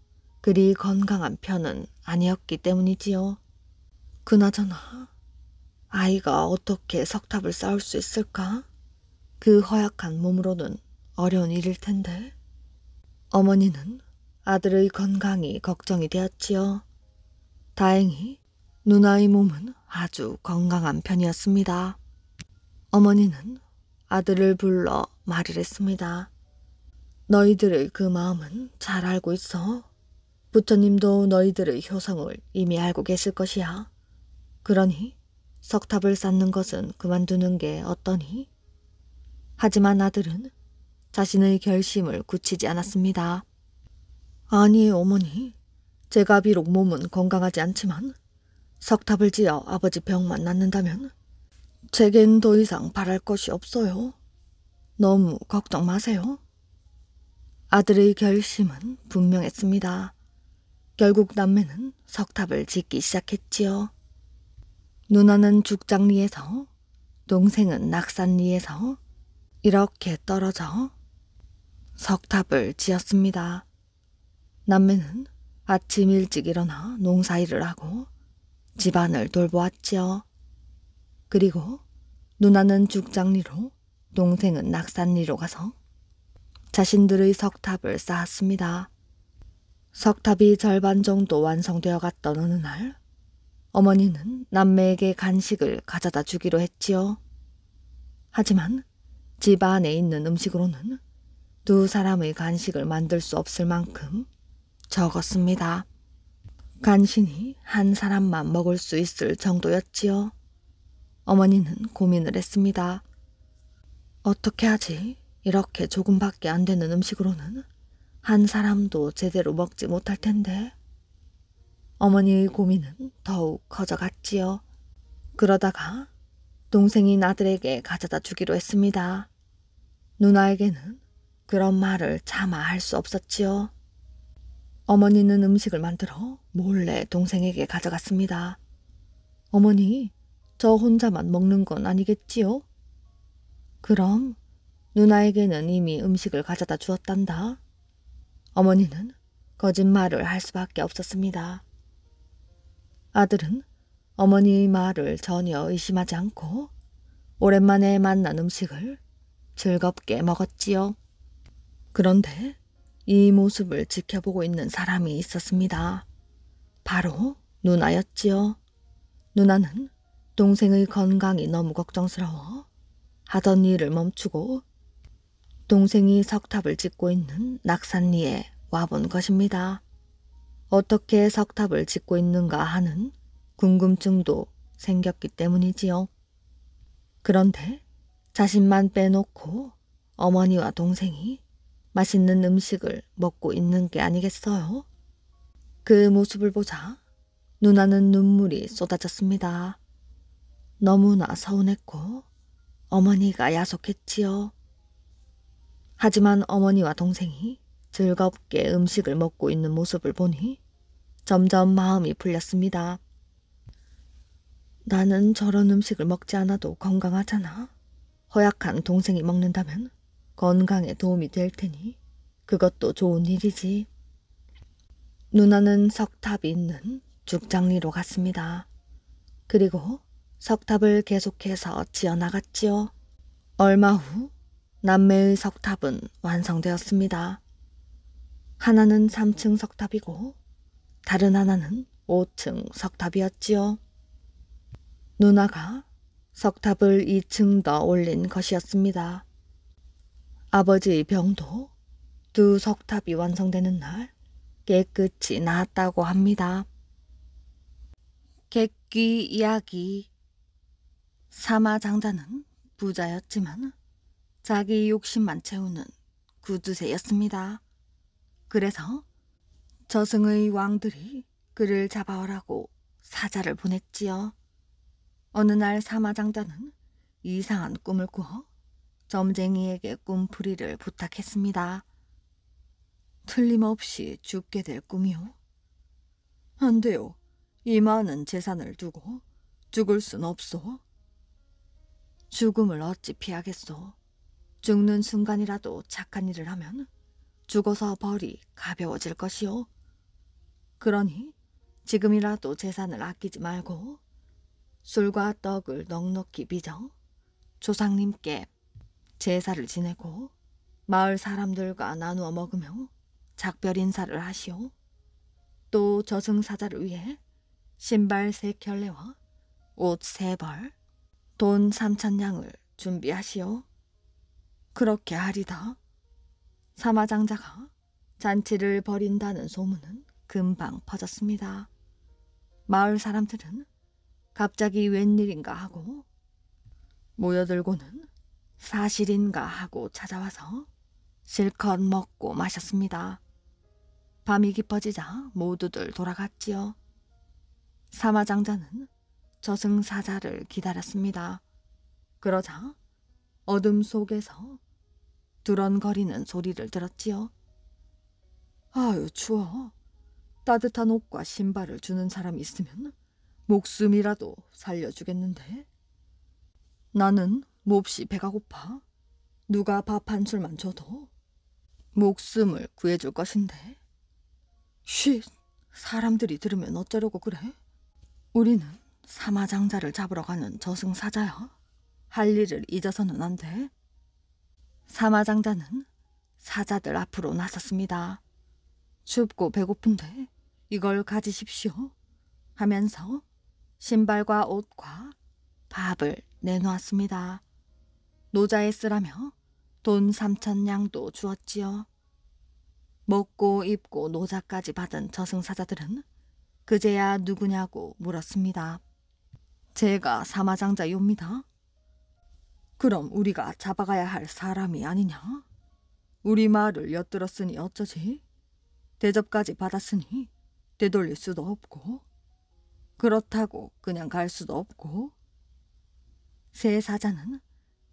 A: 그리 건강한 편은 아니었기 때문이지요. 그나저나 아이가 어떻게 석탑을 쌓을 수 있을까? 그 허약한 몸으로는 어려운 일일 텐데. 어머니는 아들의 건강이 걱정이 되었지요. 다행히 누나의 몸은 아주 건강한 편이었습니다. 어머니는 아들을 불러 말을 했습니다. 너희들의 그 마음은 잘 알고 있어. 부처님도 너희들의 효성을 이미 알고 계실 것이야. 그러니 석탑을 쌓는 것은 그만두는 게 어떠니? 하지만 아들은 자신의 결심을 굳히지 않았습니다. 아니, 어머니. 제가 비록 몸은 건강하지 않지만 석탑을 지어 아버지 병만 낫는다면 제겐 더 이상 바랄 것이 없어요. 너무 걱정 마세요. 아들의 결심은 분명했습니다. 결국 남매는 석탑을 짓기 시작했지요. 누나는 죽장리에서, 동생은 낙산리에서 이렇게 떨어져 석탑을 지었습니다. 남매는 아침 일찍 일어나 농사일을 하고 집안을 돌보았지요. 그리고 누나는 죽장리로 동생은 낙산리로 가서 자신들의 석탑을 쌓았습니다. 석탑이 절반 정도 완성되어 갔던 어느 날 어머니는 남매에게 간식을 가져다 주기로 했지요. 하지만 집 안에 있는 음식으로는 두 사람의 간식을 만들 수 없을 만큼 적었습니다. 간신히 한 사람만 먹을 수 있을 정도였지요. 어머니는 고민을 했습니다. 어떻게 하지? 이렇게 조금밖에 안 되는 음식으로는 한 사람도 제대로 먹지 못할 텐데. 어머니의 고민은 더욱 커져갔지요. 그러다가 동생인 아들에게 가져다 주기로 했습니다. 누나에게는 그런 말을 차마 할 수 없었지요. 어머니는 음식을 만들어 몰래 동생에게 가져갔습니다. 어머니, 저 혼자만 먹는 건 아니겠지요? 그럼 누나에게는 이미 음식을 가져다 주었단다. 어머니는 거짓말을 할 수밖에 없었습니다. 아들은 어머니의 말을 전혀 의심하지 않고 오랜만에 만난 음식을 즐겁게 먹었지요. 그런데 이 모습을 지켜보고 있는 사람이 있었습니다. 바로 누나였지요. 누나는 동생의 건강이 너무 걱정스러워 하던 일을 멈추고 동생이 석탑을 짓고 있는 낙산리에 와본 것입니다. 어떻게 석탑을 짓고 있는가 하는 궁금증도 생겼기 때문이지요. 그런데 자신만 빼놓고 어머니와 동생이 맛있는 음식을 먹고 있는 게 아니겠어요? 그 모습을 보자 누나는 눈물이 쏟아졌습니다. 너무나 서운했고 어머니가 야속했지요. 하지만 어머니와 동생이 즐겁게 음식을 먹고 있는 모습을 보니 점점 마음이 풀렸습니다. 나는 저런 음식을 먹지 않아도 건강하잖아. 허약한 동생이 먹는다면 건강에 도움이 될 테니 그것도 좋은 일이지. 누나는 석탑이 있는 죽장리로 갔습니다. 그리고 석탑을 계속해서 지어나갔지요. 얼마 후 남매의 석탑은 완성되었습니다. 하나는 3층 석탑이고 다른 하나는 5층 석탑이었지요. 누나가 석탑을 2층 더 올린 것이었습니다. 아버지의 병도 두 석탑이 완성되는 날 깨끗이 나았다고 합니다. 객귀 이야기 사마장자는 부자였지만 자기 욕심만 채우는 구두쇠였습니다. 그래서 저승의 왕들이 그를 잡아오라고 사자를 보냈지요. 어느 날 사마장자는 이상한 꿈을 꾸어 점쟁이에게 꿈풀이를 부탁했습니다. 틀림없이 죽게 될 꿈이요? 안 돼요. 이 많은 재산을 두고 죽을 순 없소. 죽음을 어찌 피하겠소? 죽는 순간이라도 착한 일을 하면 죽어서 벌이 가벼워질 것이요. 그러니 지금이라도 재산을 아끼지 말고 술과 떡을 넉넉히 빚어 조상님께 제사를 지내고 마을 사람들과 나누어 먹으며 작별 인사를 하시오. 또 저승사자를 위해 신발 세 켤레와 옷 세 벌, 돈 삼천 냥을 준비하시오. 그렇게 하리다. 사마장자가 잔치를 벌인다는 소문은 금방 퍼졌습니다. 마을 사람들은 갑자기 웬일인가 하고 모여들고는 사실인가 하고 찾아와서 실컷 먹고 마셨습니다. 밤이 깊어지자 모두들 돌아갔지요. 사마장자는 저승사자를 기다렸습니다. 그러자 어둠 속에서 두런거리는 소리를 들었지요. 아유 추워. 따뜻한 옷과 신발을 주는 사람이 있으면 목숨이라도 살려주겠는데. 나는 몹시 배가 고파? 누가 밥 한 술만 줘도 목숨을 구해줄 것인데. 쉿, 사람들이 들으면 어쩌려고 그래? 우리는 사마장자를 잡으러 가는 저승사자야. 할 일을 잊어서는 안 돼. 사마장자는 사자들 앞으로 나섰습니다. 춥고 배고픈데 이걸 가지십시오. 하면서 신발과 옷과 밥을 내놓았습니다. 노자에 쓰라며 돈 삼천냥도 주었지요. 먹고 입고 노자까지 받은 저승사자들은 그제야 누구냐고 물었습니다. 제가 사마장자요입니다. 그럼 우리가 잡아가야 할 사람이 아니냐? 우리 말을 엿들었으니 어쩌지? 대접까지 받았으니 되돌릴 수도 없고 그렇다고 그냥 갈 수도 없고 세 사자는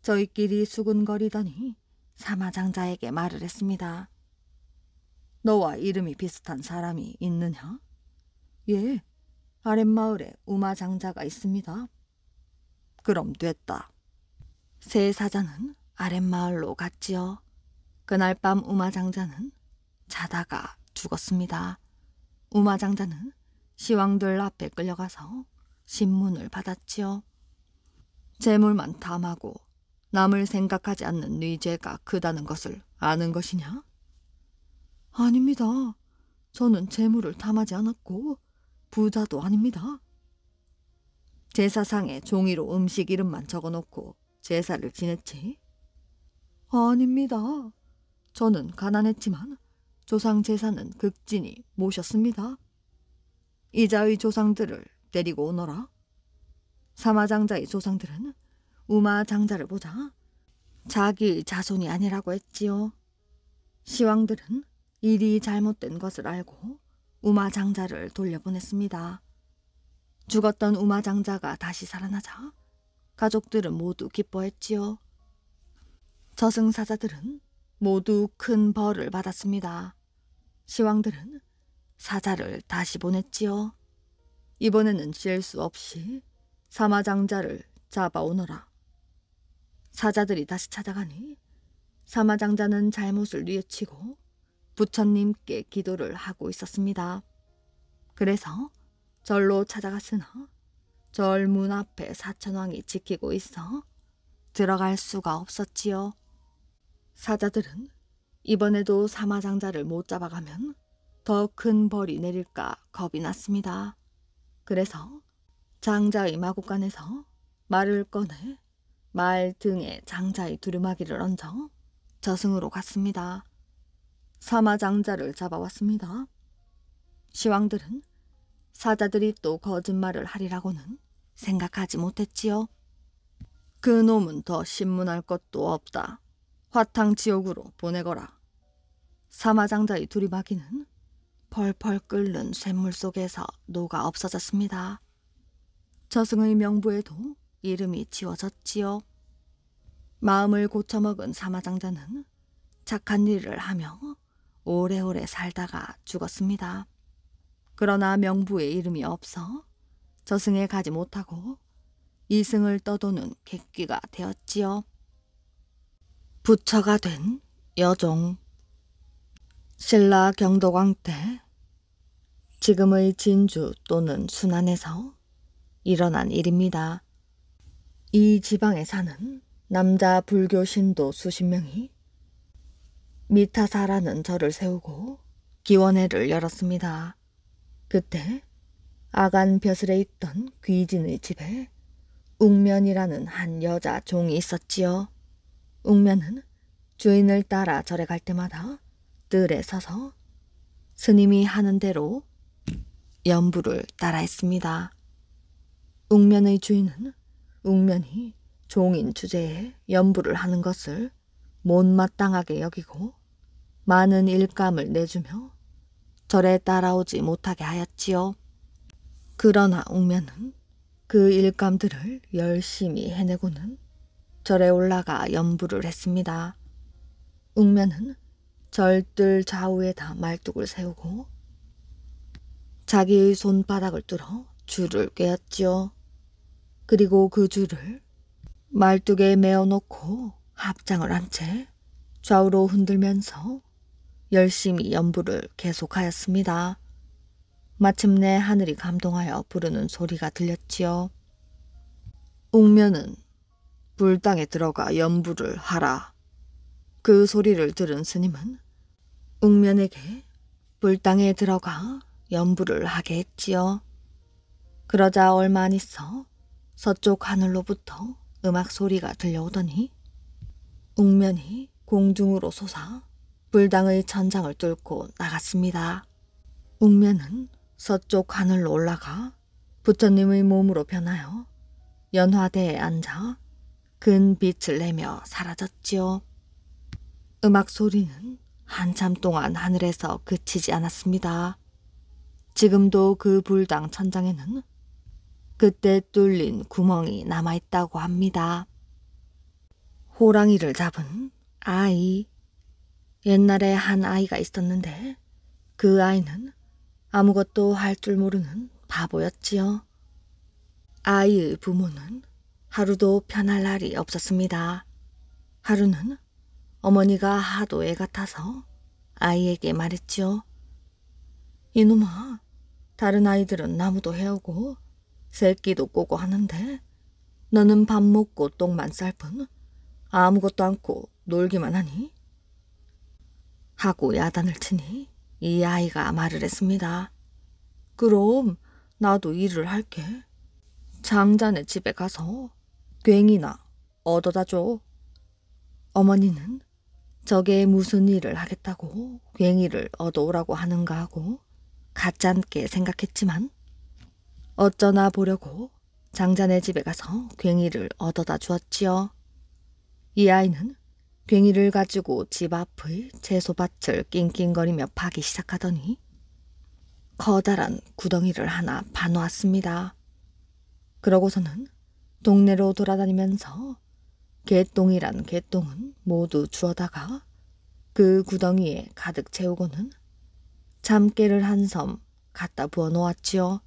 A: 저희끼리 수군거리더니 사마장자에게 말을 했습니다. 너와 이름이 비슷한 사람이 있느냐? 예, 아랫마을에 우마장자가 있습니다. 그럼 됐다. 세 사자는 아랫마을로 갔지요. 그날 밤 우마장자는 자다가 죽었습니다. 우마장자는 시왕들 앞에 끌려가서 신문을 받았지요. 재물만 탐하고 남을 생각하지 않는 네제가 크다는 것을 아는 것이냐? 아닙니다. 저는 재물을 탐하지 않았고 부자도 아닙니다. 제사상에 종이로 음식 이름만 적어놓고 제사를 지냈지? 아닙니다. 저는 가난했지만 조상 제사는 극진히 모셨습니다. 이자의 조상들을 데리고 오너라. 사마장자의 조상들은 우마장자를 보자 자기 자손이 아니라고 했지요. 시왕들은 일이 잘못된 것을 알고 우마장자를 돌려보냈습니다. 죽었던 우마장자가 다시 살아나자 가족들은 모두 기뻐했지요. 저승사자들은 모두 큰 벌을 받았습니다. 시왕들은 사자를 다시 보냈지요. 이번에는 쉴 수 없이 사마장자를 잡아오너라 사자들이 다시 찾아가니 사마장자는 잘못을 뉘우치고 부처님께 기도를 하고 있었습니다. 그래서 절로 찾아갔으나 절 문 앞에 사천왕이 지키고 있어 들어갈 수가 없었지요. 사자들은 이번에도 사마장자를 못 잡아가면 더 큰 벌이 내릴까 겁이 났습니다. 그래서 장자의 마구간에서 말을 꺼내 말 등에 장자의 두루마기를 얹어 저승으로 갔습니다. 사마장자를 잡아왔습니다. 시왕들은 사자들이 또 거짓말을 하리라고는 생각하지 못했지요. 그 놈은 더 신문할 것도 없다. 화탕 지옥으로 보내거라. 사마장자의 두리마기는 펄펄 끓는 샘물 속에서 녹아 없어졌습니다. 저승의 명부에도 이름이 지워졌지요. 마음을 고쳐먹은 사마장자는 착한 일을 하며 오래오래 살다가 죽었습니다. 그러나 명부에 이름이 없어 저승에 가지 못하고 이승을 떠도는 객기가 되었지요. 부처가 된 여종 신라 경도광 때 지금의 진주 또는 순안에서 일어난 일입니다. 이 지방에 사는 남자 불교 신도 수십 명이 미타사라는 절을 세우고 기원회를 열었습니다. 그때 아간 벼슬에 있던 귀진의 집에 웅면이라는 한 여자 종이 있었지요. 웅면은 주인을 따라 절에 갈 때마다 뜰에 서서 스님이 하는 대로 연부를 따라했습니다. 웅면의 주인은 웅면히 종인 주제에 연부를 하는 것을 못마땅하게 여기고 많은 일감을 내주며 절에 따라오지 못하게 하였지요. 그러나 웅면은 그 일감들을 열심히 해내고는 절에 올라가 연부를 했습니다. 웅면은 절들 좌우에다 말뚝을 세우고 자기의 손바닥을 뚫어 줄을 꿰었지요. 그리고 그 줄을 말뚝에 메어놓고 합장을 한 채 좌우로 흔들면서 열심히 연부를 계속하였습니다. 마침내 하늘이 감동하여 부르는 소리가 들렸지요. 웅면은 불당에 들어가 연부를 하라. 그 소리를 들은 스님은 웅면에게 불당에 들어가 연부를 하게 했지요. 그러자 얼마 안 있어 서쪽 하늘로부터 음악 소리가 들려오더니 웅면히 공중으로 솟아 불당의 천장을 뚫고 나갔습니다. 웅면은 서쪽 하늘로 올라가 부처님의 몸으로 변하여 연화대에 앉아 근 빛을 내며 사라졌지요. 음악 소리는 한참 동안 하늘에서 그치지 않았습니다. 지금도 그 불당 천장에는 그때 뚫린 구멍이 남아있다고 합니다. 호랑이를 잡은 아이. 옛날에 한 아이가 있었는데 그 아이는 아무것도 할 줄 모르는 바보였지요. 아이의 부모는 하루도 편할 날이 없었습니다. 하루는 어머니가 하도 애 같아서 아이에게 말했지요. 이놈아, 다른 아이들은 나무도 헤어고 새끼도 꼬고 하는데 너는 밥 먹고 똥만 쌀 뿐 아무것도 않고 놀기만 하니? 하고 야단을 치니 이 아이가 말을 했습니다. 그럼 나도 일을 할게. 장자네 집에 가서 괭이나 얻어다 줘. 어머니는 저게 무슨 일을 하겠다고 괭이를 얻어오라고 하는가 하고 가짠게 생각했지만 어쩌나 보려고 장자네 집에 가서 괭이를 얻어다 주었지요. 이 아이는 괭이를 가지고 집 앞의 채소밭을 낑낑거리며 파기 시작하더니 커다란 구덩이를 하나 파놓았습니다. 그러고서는 동네로 돌아다니면서 개똥이란 개똥은 모두 주워다가 그 구덩이에 가득 채우고는 참깨를 한 섬 갖다 부어 놓았지요.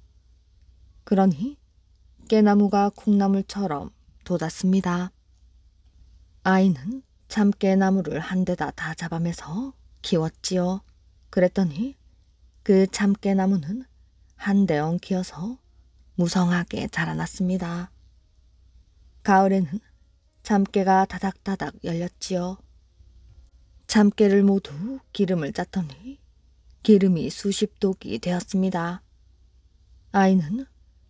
A: 그러니 깨나무가 콩나물처럼 돋았습니다. 아이는 참깨나무를 한 대다 다 잡아매서 키웠지요. 그랬더니 그 참깨나무는 한 대 엉키어서 무성하게 자라났습니다. 가을에는 참깨가 다닥다닥 열렸지요. 참깨를 모두 기름을 짰더니 기름이 수십 독이 되었습니다. 아이는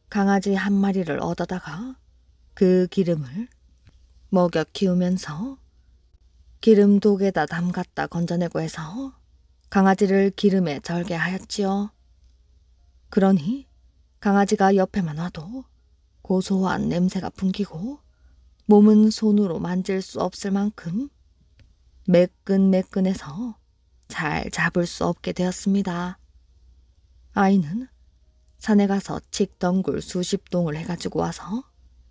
A: 강아지 한 마리를 얻어다가 그 기름을 먹여 키우면서 기름독에다 담갔다 건져내고 해서 강아지를 기름에 절게 하였지요. 그러니 강아지가 옆에만 와도 고소한 냄새가 풍기고 몸은 손으로 만질 수 없을 만큼 매끈매끈해서 잘 잡을 수 없게 되었습니다. 아이는 산에 가서 칡덩굴 수십 동을 해가지고 와서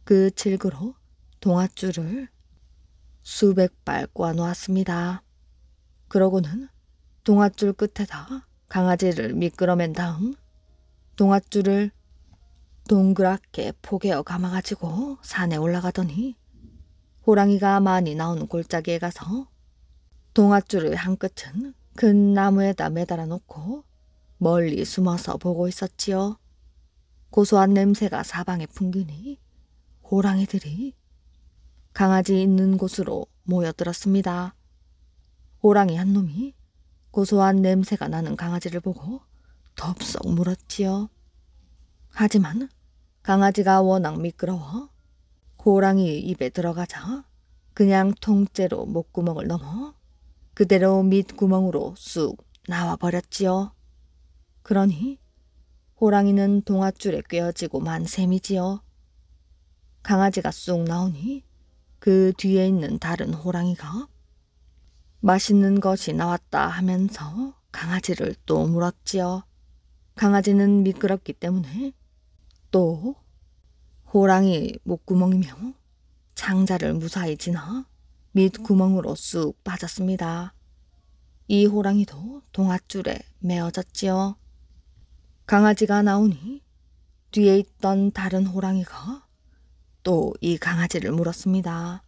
A: 그 칠그로 동아줄을 수백 발 꽈놓았습니다. 그러고는 동아줄 끝에다 강아지를 미끄러맨 다음 동아줄을 동그랗게 포개어 감아가지고 산에 올라가더니 호랑이가 많이 나오는 골짜기에 가서 동아줄의 한 끝은 큰 나무에다 매달아 놓고 멀리 숨어서 보고 있었지요. 고소한 냄새가 사방에 풍기니 호랑이들이 강아지 있는 곳으로 모여들었습니다. 호랑이 한 놈이 고소한 냄새가 나는 강아지를 보고 덥석 물었지요. 하지만 강아지가 워낙 미끄러워 호랑이 입에 들어가자 그냥 통째로 목구멍을 넘어 그대로 밑구멍으로 쑥 나와버렸지요. 그러니 호랑이는 동아줄에 꿰어지고 만 셈이지요. 강아지가 쑥 나오니 그 뒤에 있는 다른 호랑이가 맛있는 것이 나왔다 하면서 강아지를 또 물었지요. 강아지는 미끄럽기 때문에 또 호랑이 목구멍이며 장자를 무사히 지나 밑구멍으로 쑥 빠졌습니다. 이 호랑이도 동아줄에 메어졌지요. 강아지가 나오니 뒤에 있던 다른 호랑이가 또 이 강아지를 물었습니다.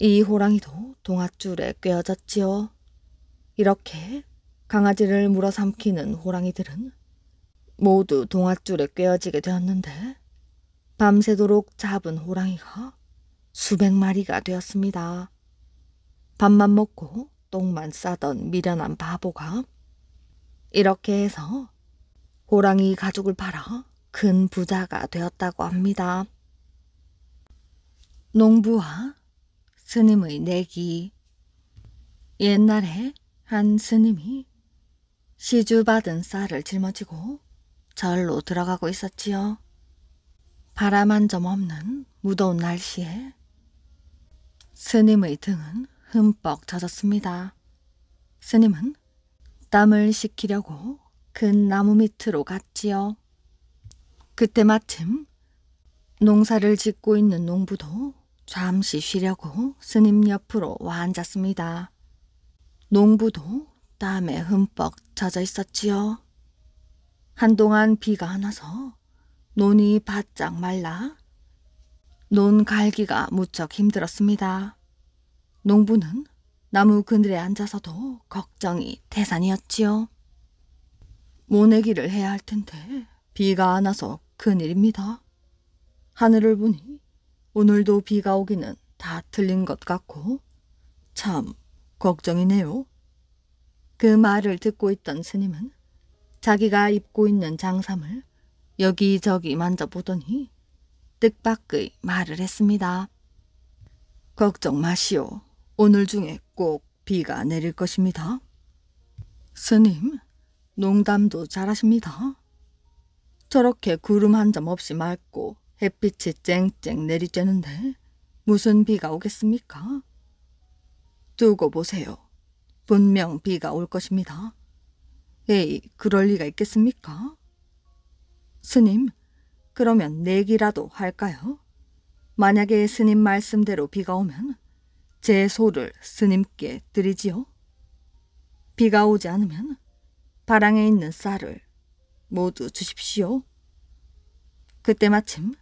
A: 이 호랑이도 동아줄에 꿰어졌지요. 이렇게 강아지를 물어삼키는 호랑이들은 모두 동아줄에 꿰어지게 되었는데 밤새도록 잡은 호랑이가 수백 마리가 되었습니다. 밥만 먹고 똥만 싸던 미련한 바보가 이렇게 해서 호랑이 가죽을 팔아 큰 부자가 되었다고 합니다. 농부와 스님의 내기 옛날에 한 스님이 시주받은 쌀을 짊어지고 절로 들어가고 있었지요. 바람 한 점 없는 무더운 날씨에 스님의 등은 흠뻑 젖었습니다. 스님은 땀을 식히려고 큰 나무 밑으로 갔지요. 그때 마침 농사를 짓고 있는 농부도 잠시 쉬려고 스님 옆으로 와 앉았습니다. 농부도 땀에 흠뻑 젖어 있었지요. 한동안 비가 안 와서 논이 바짝 말라 논 갈기가 무척 힘들었습니다. 농부는 나무 그늘에 앉아서도 걱정이 대산이었지요 모내기를 해야 할 텐데 비가 안 와서 큰일입니다. 하늘을 보니 오늘도 비가 오기는 다 틀린 것 같고 참 걱정이네요. 그 말을 듣고 있던 스님은 자기가 입고 있는 장삼을 여기저기 만져보더니 뜻밖의 말을 했습니다. 걱정 마시오. 오늘 중에 꼭 비가 내릴 것입니다. 스님, 농담도 잘하십니다. 저렇게 구름 한 점 없이 맑고 햇빛이 쨍쨍 내리쬐는데 무슨 비가 오겠습니까? 두고 보세요. 분명 비가 올 것입니다. 에이, 그럴 리가 있겠습니까? 스님, 그러면 내기라도 할까요? 만약에 스님 말씀대로 비가 오면 제 소를 스님께 드리지요. 비가 오지 않으면 바랑에 있는 쌀을 모두 주십시오. 그때 마침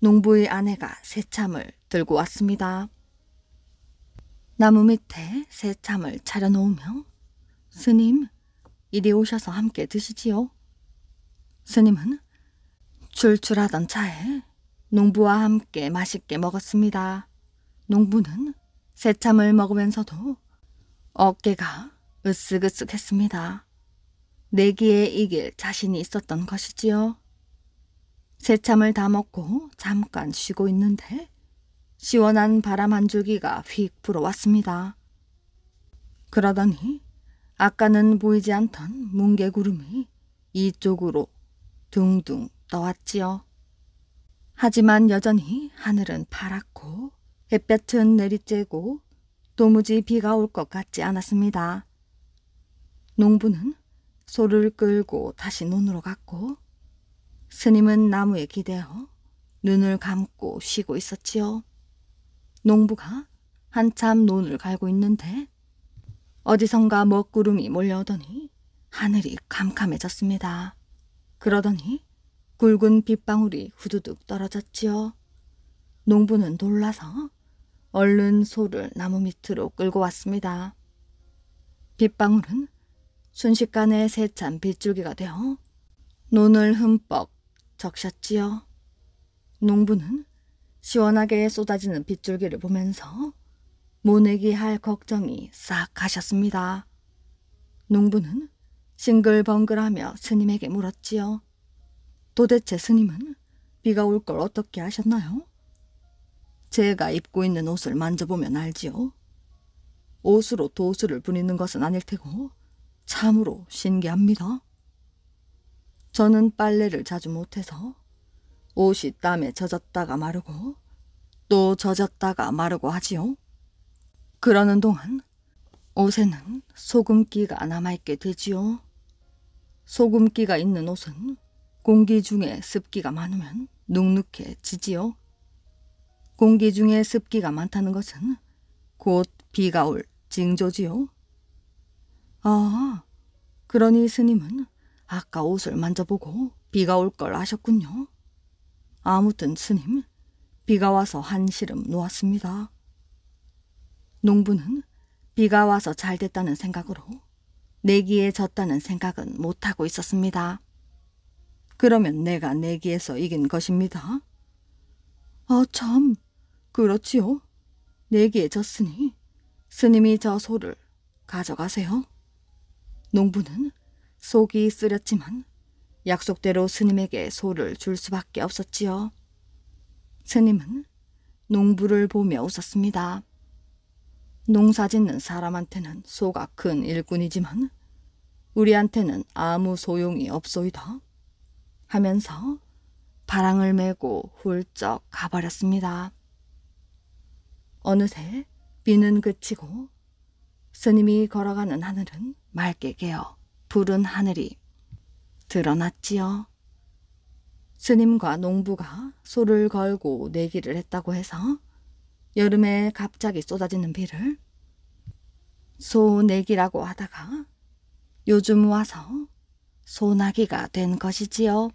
A: 농부의 아내가 새참을 들고 왔습니다. 나무 밑에 새참을 차려놓으며 스님, 이리 오셔서 함께 드시지요. 스님은 출출하던 차에 농부와 함께 맛있게 먹었습니다. 농부는 새참을 먹으면서도 어깨가 으쓱으쓱했습니다. 내기에 이길 자신이 있었던 것이지요. 새참을 다 먹고 잠깐 쉬고 있는데 시원한 바람 한 줄기가 휙 불어왔습니다. 그러더니 아까는 보이지 않던 뭉게구름이 이쪽으로 둥둥 떠왔지요. 하지만 여전히 하늘은 파랗고 햇볕은 내리쬐고 도무지 비가 올 것 같지 않았습니다. 농부는 소를 끌고 다시 논으로 갔고 스님은 나무에 기대어 눈을 감고 쉬고 있었지요. 농부가 한참 논을 갈고 있는데 어디선가 먹구름이 몰려오더니 하늘이 캄캄해졌습니다. 그러더니 굵은 빗방울이 후두둑 떨어졌지요. 농부는 놀라서 얼른 소를 나무 밑으로 끌고 왔습니다. 빗방울은 순식간에 새 찬 빗줄기가 되어 눈을 흠뻑 적셨지요. 농부는 시원하게 쏟아지는 빗줄기를 보면서 모내기 할 걱정이 싹 가셨습니다. 농부는 싱글벙글하며 스님에게 물었지요. 도대체 스님은 비가 올 걸 어떻게 아셨나요 제가 입고 있는 옷을 만져보면 알지요. 옷으로 도수를 부리는 것은 아닐 테고 참으로 신기합니다. 저는 빨래를 자주 못해서 옷이 땀에 젖었다가 마르고 또 젖었다가 마르고 하지요. 그러는 동안 옷에는 소금기가 남아있게 되지요. 소금기가 있는 옷은 공기 중에 습기가 많으면 눅눅해지지요. 공기 중에 습기가 많다는 것은 곧 비가 올 징조지요. 아, 그러니 스님은 아까 옷을 만져보고 비가 올 걸 아셨군요. 아무튼 스님, 비가 와서 한시름 놓았습니다. 농부는 비가 와서 잘 됐다는 생각으로 내기에 졌다는 생각은 못하고 있었습니다. 그러면 내가 내기에서 이긴 것입니다. 아, 참, 그렇지요. 내기에 졌으니 스님이 저 소를 가져가세요. 농부는 속이 쓰렸지만 약속대로 스님에게 소를 줄 수밖에 없었지요. 스님은 농부를 보며 웃었습니다. 농사 짓는 사람한테는 소가 큰 일꾼이지만 우리한테는 아무 소용이 없소이다 하면서 바람을 메고 훌쩍 가버렸습니다. 어느새 비는 그치고 스님이 걸어가는 하늘은 맑게 개어 푸른 하늘이 드러났지요. 스님과 농부가 소를 걸고 내기를 했다고 해서 여름에 갑자기 쏟아지는 비를 소내기라고 하다가 요즘 와서 소나기가 된 것이지요.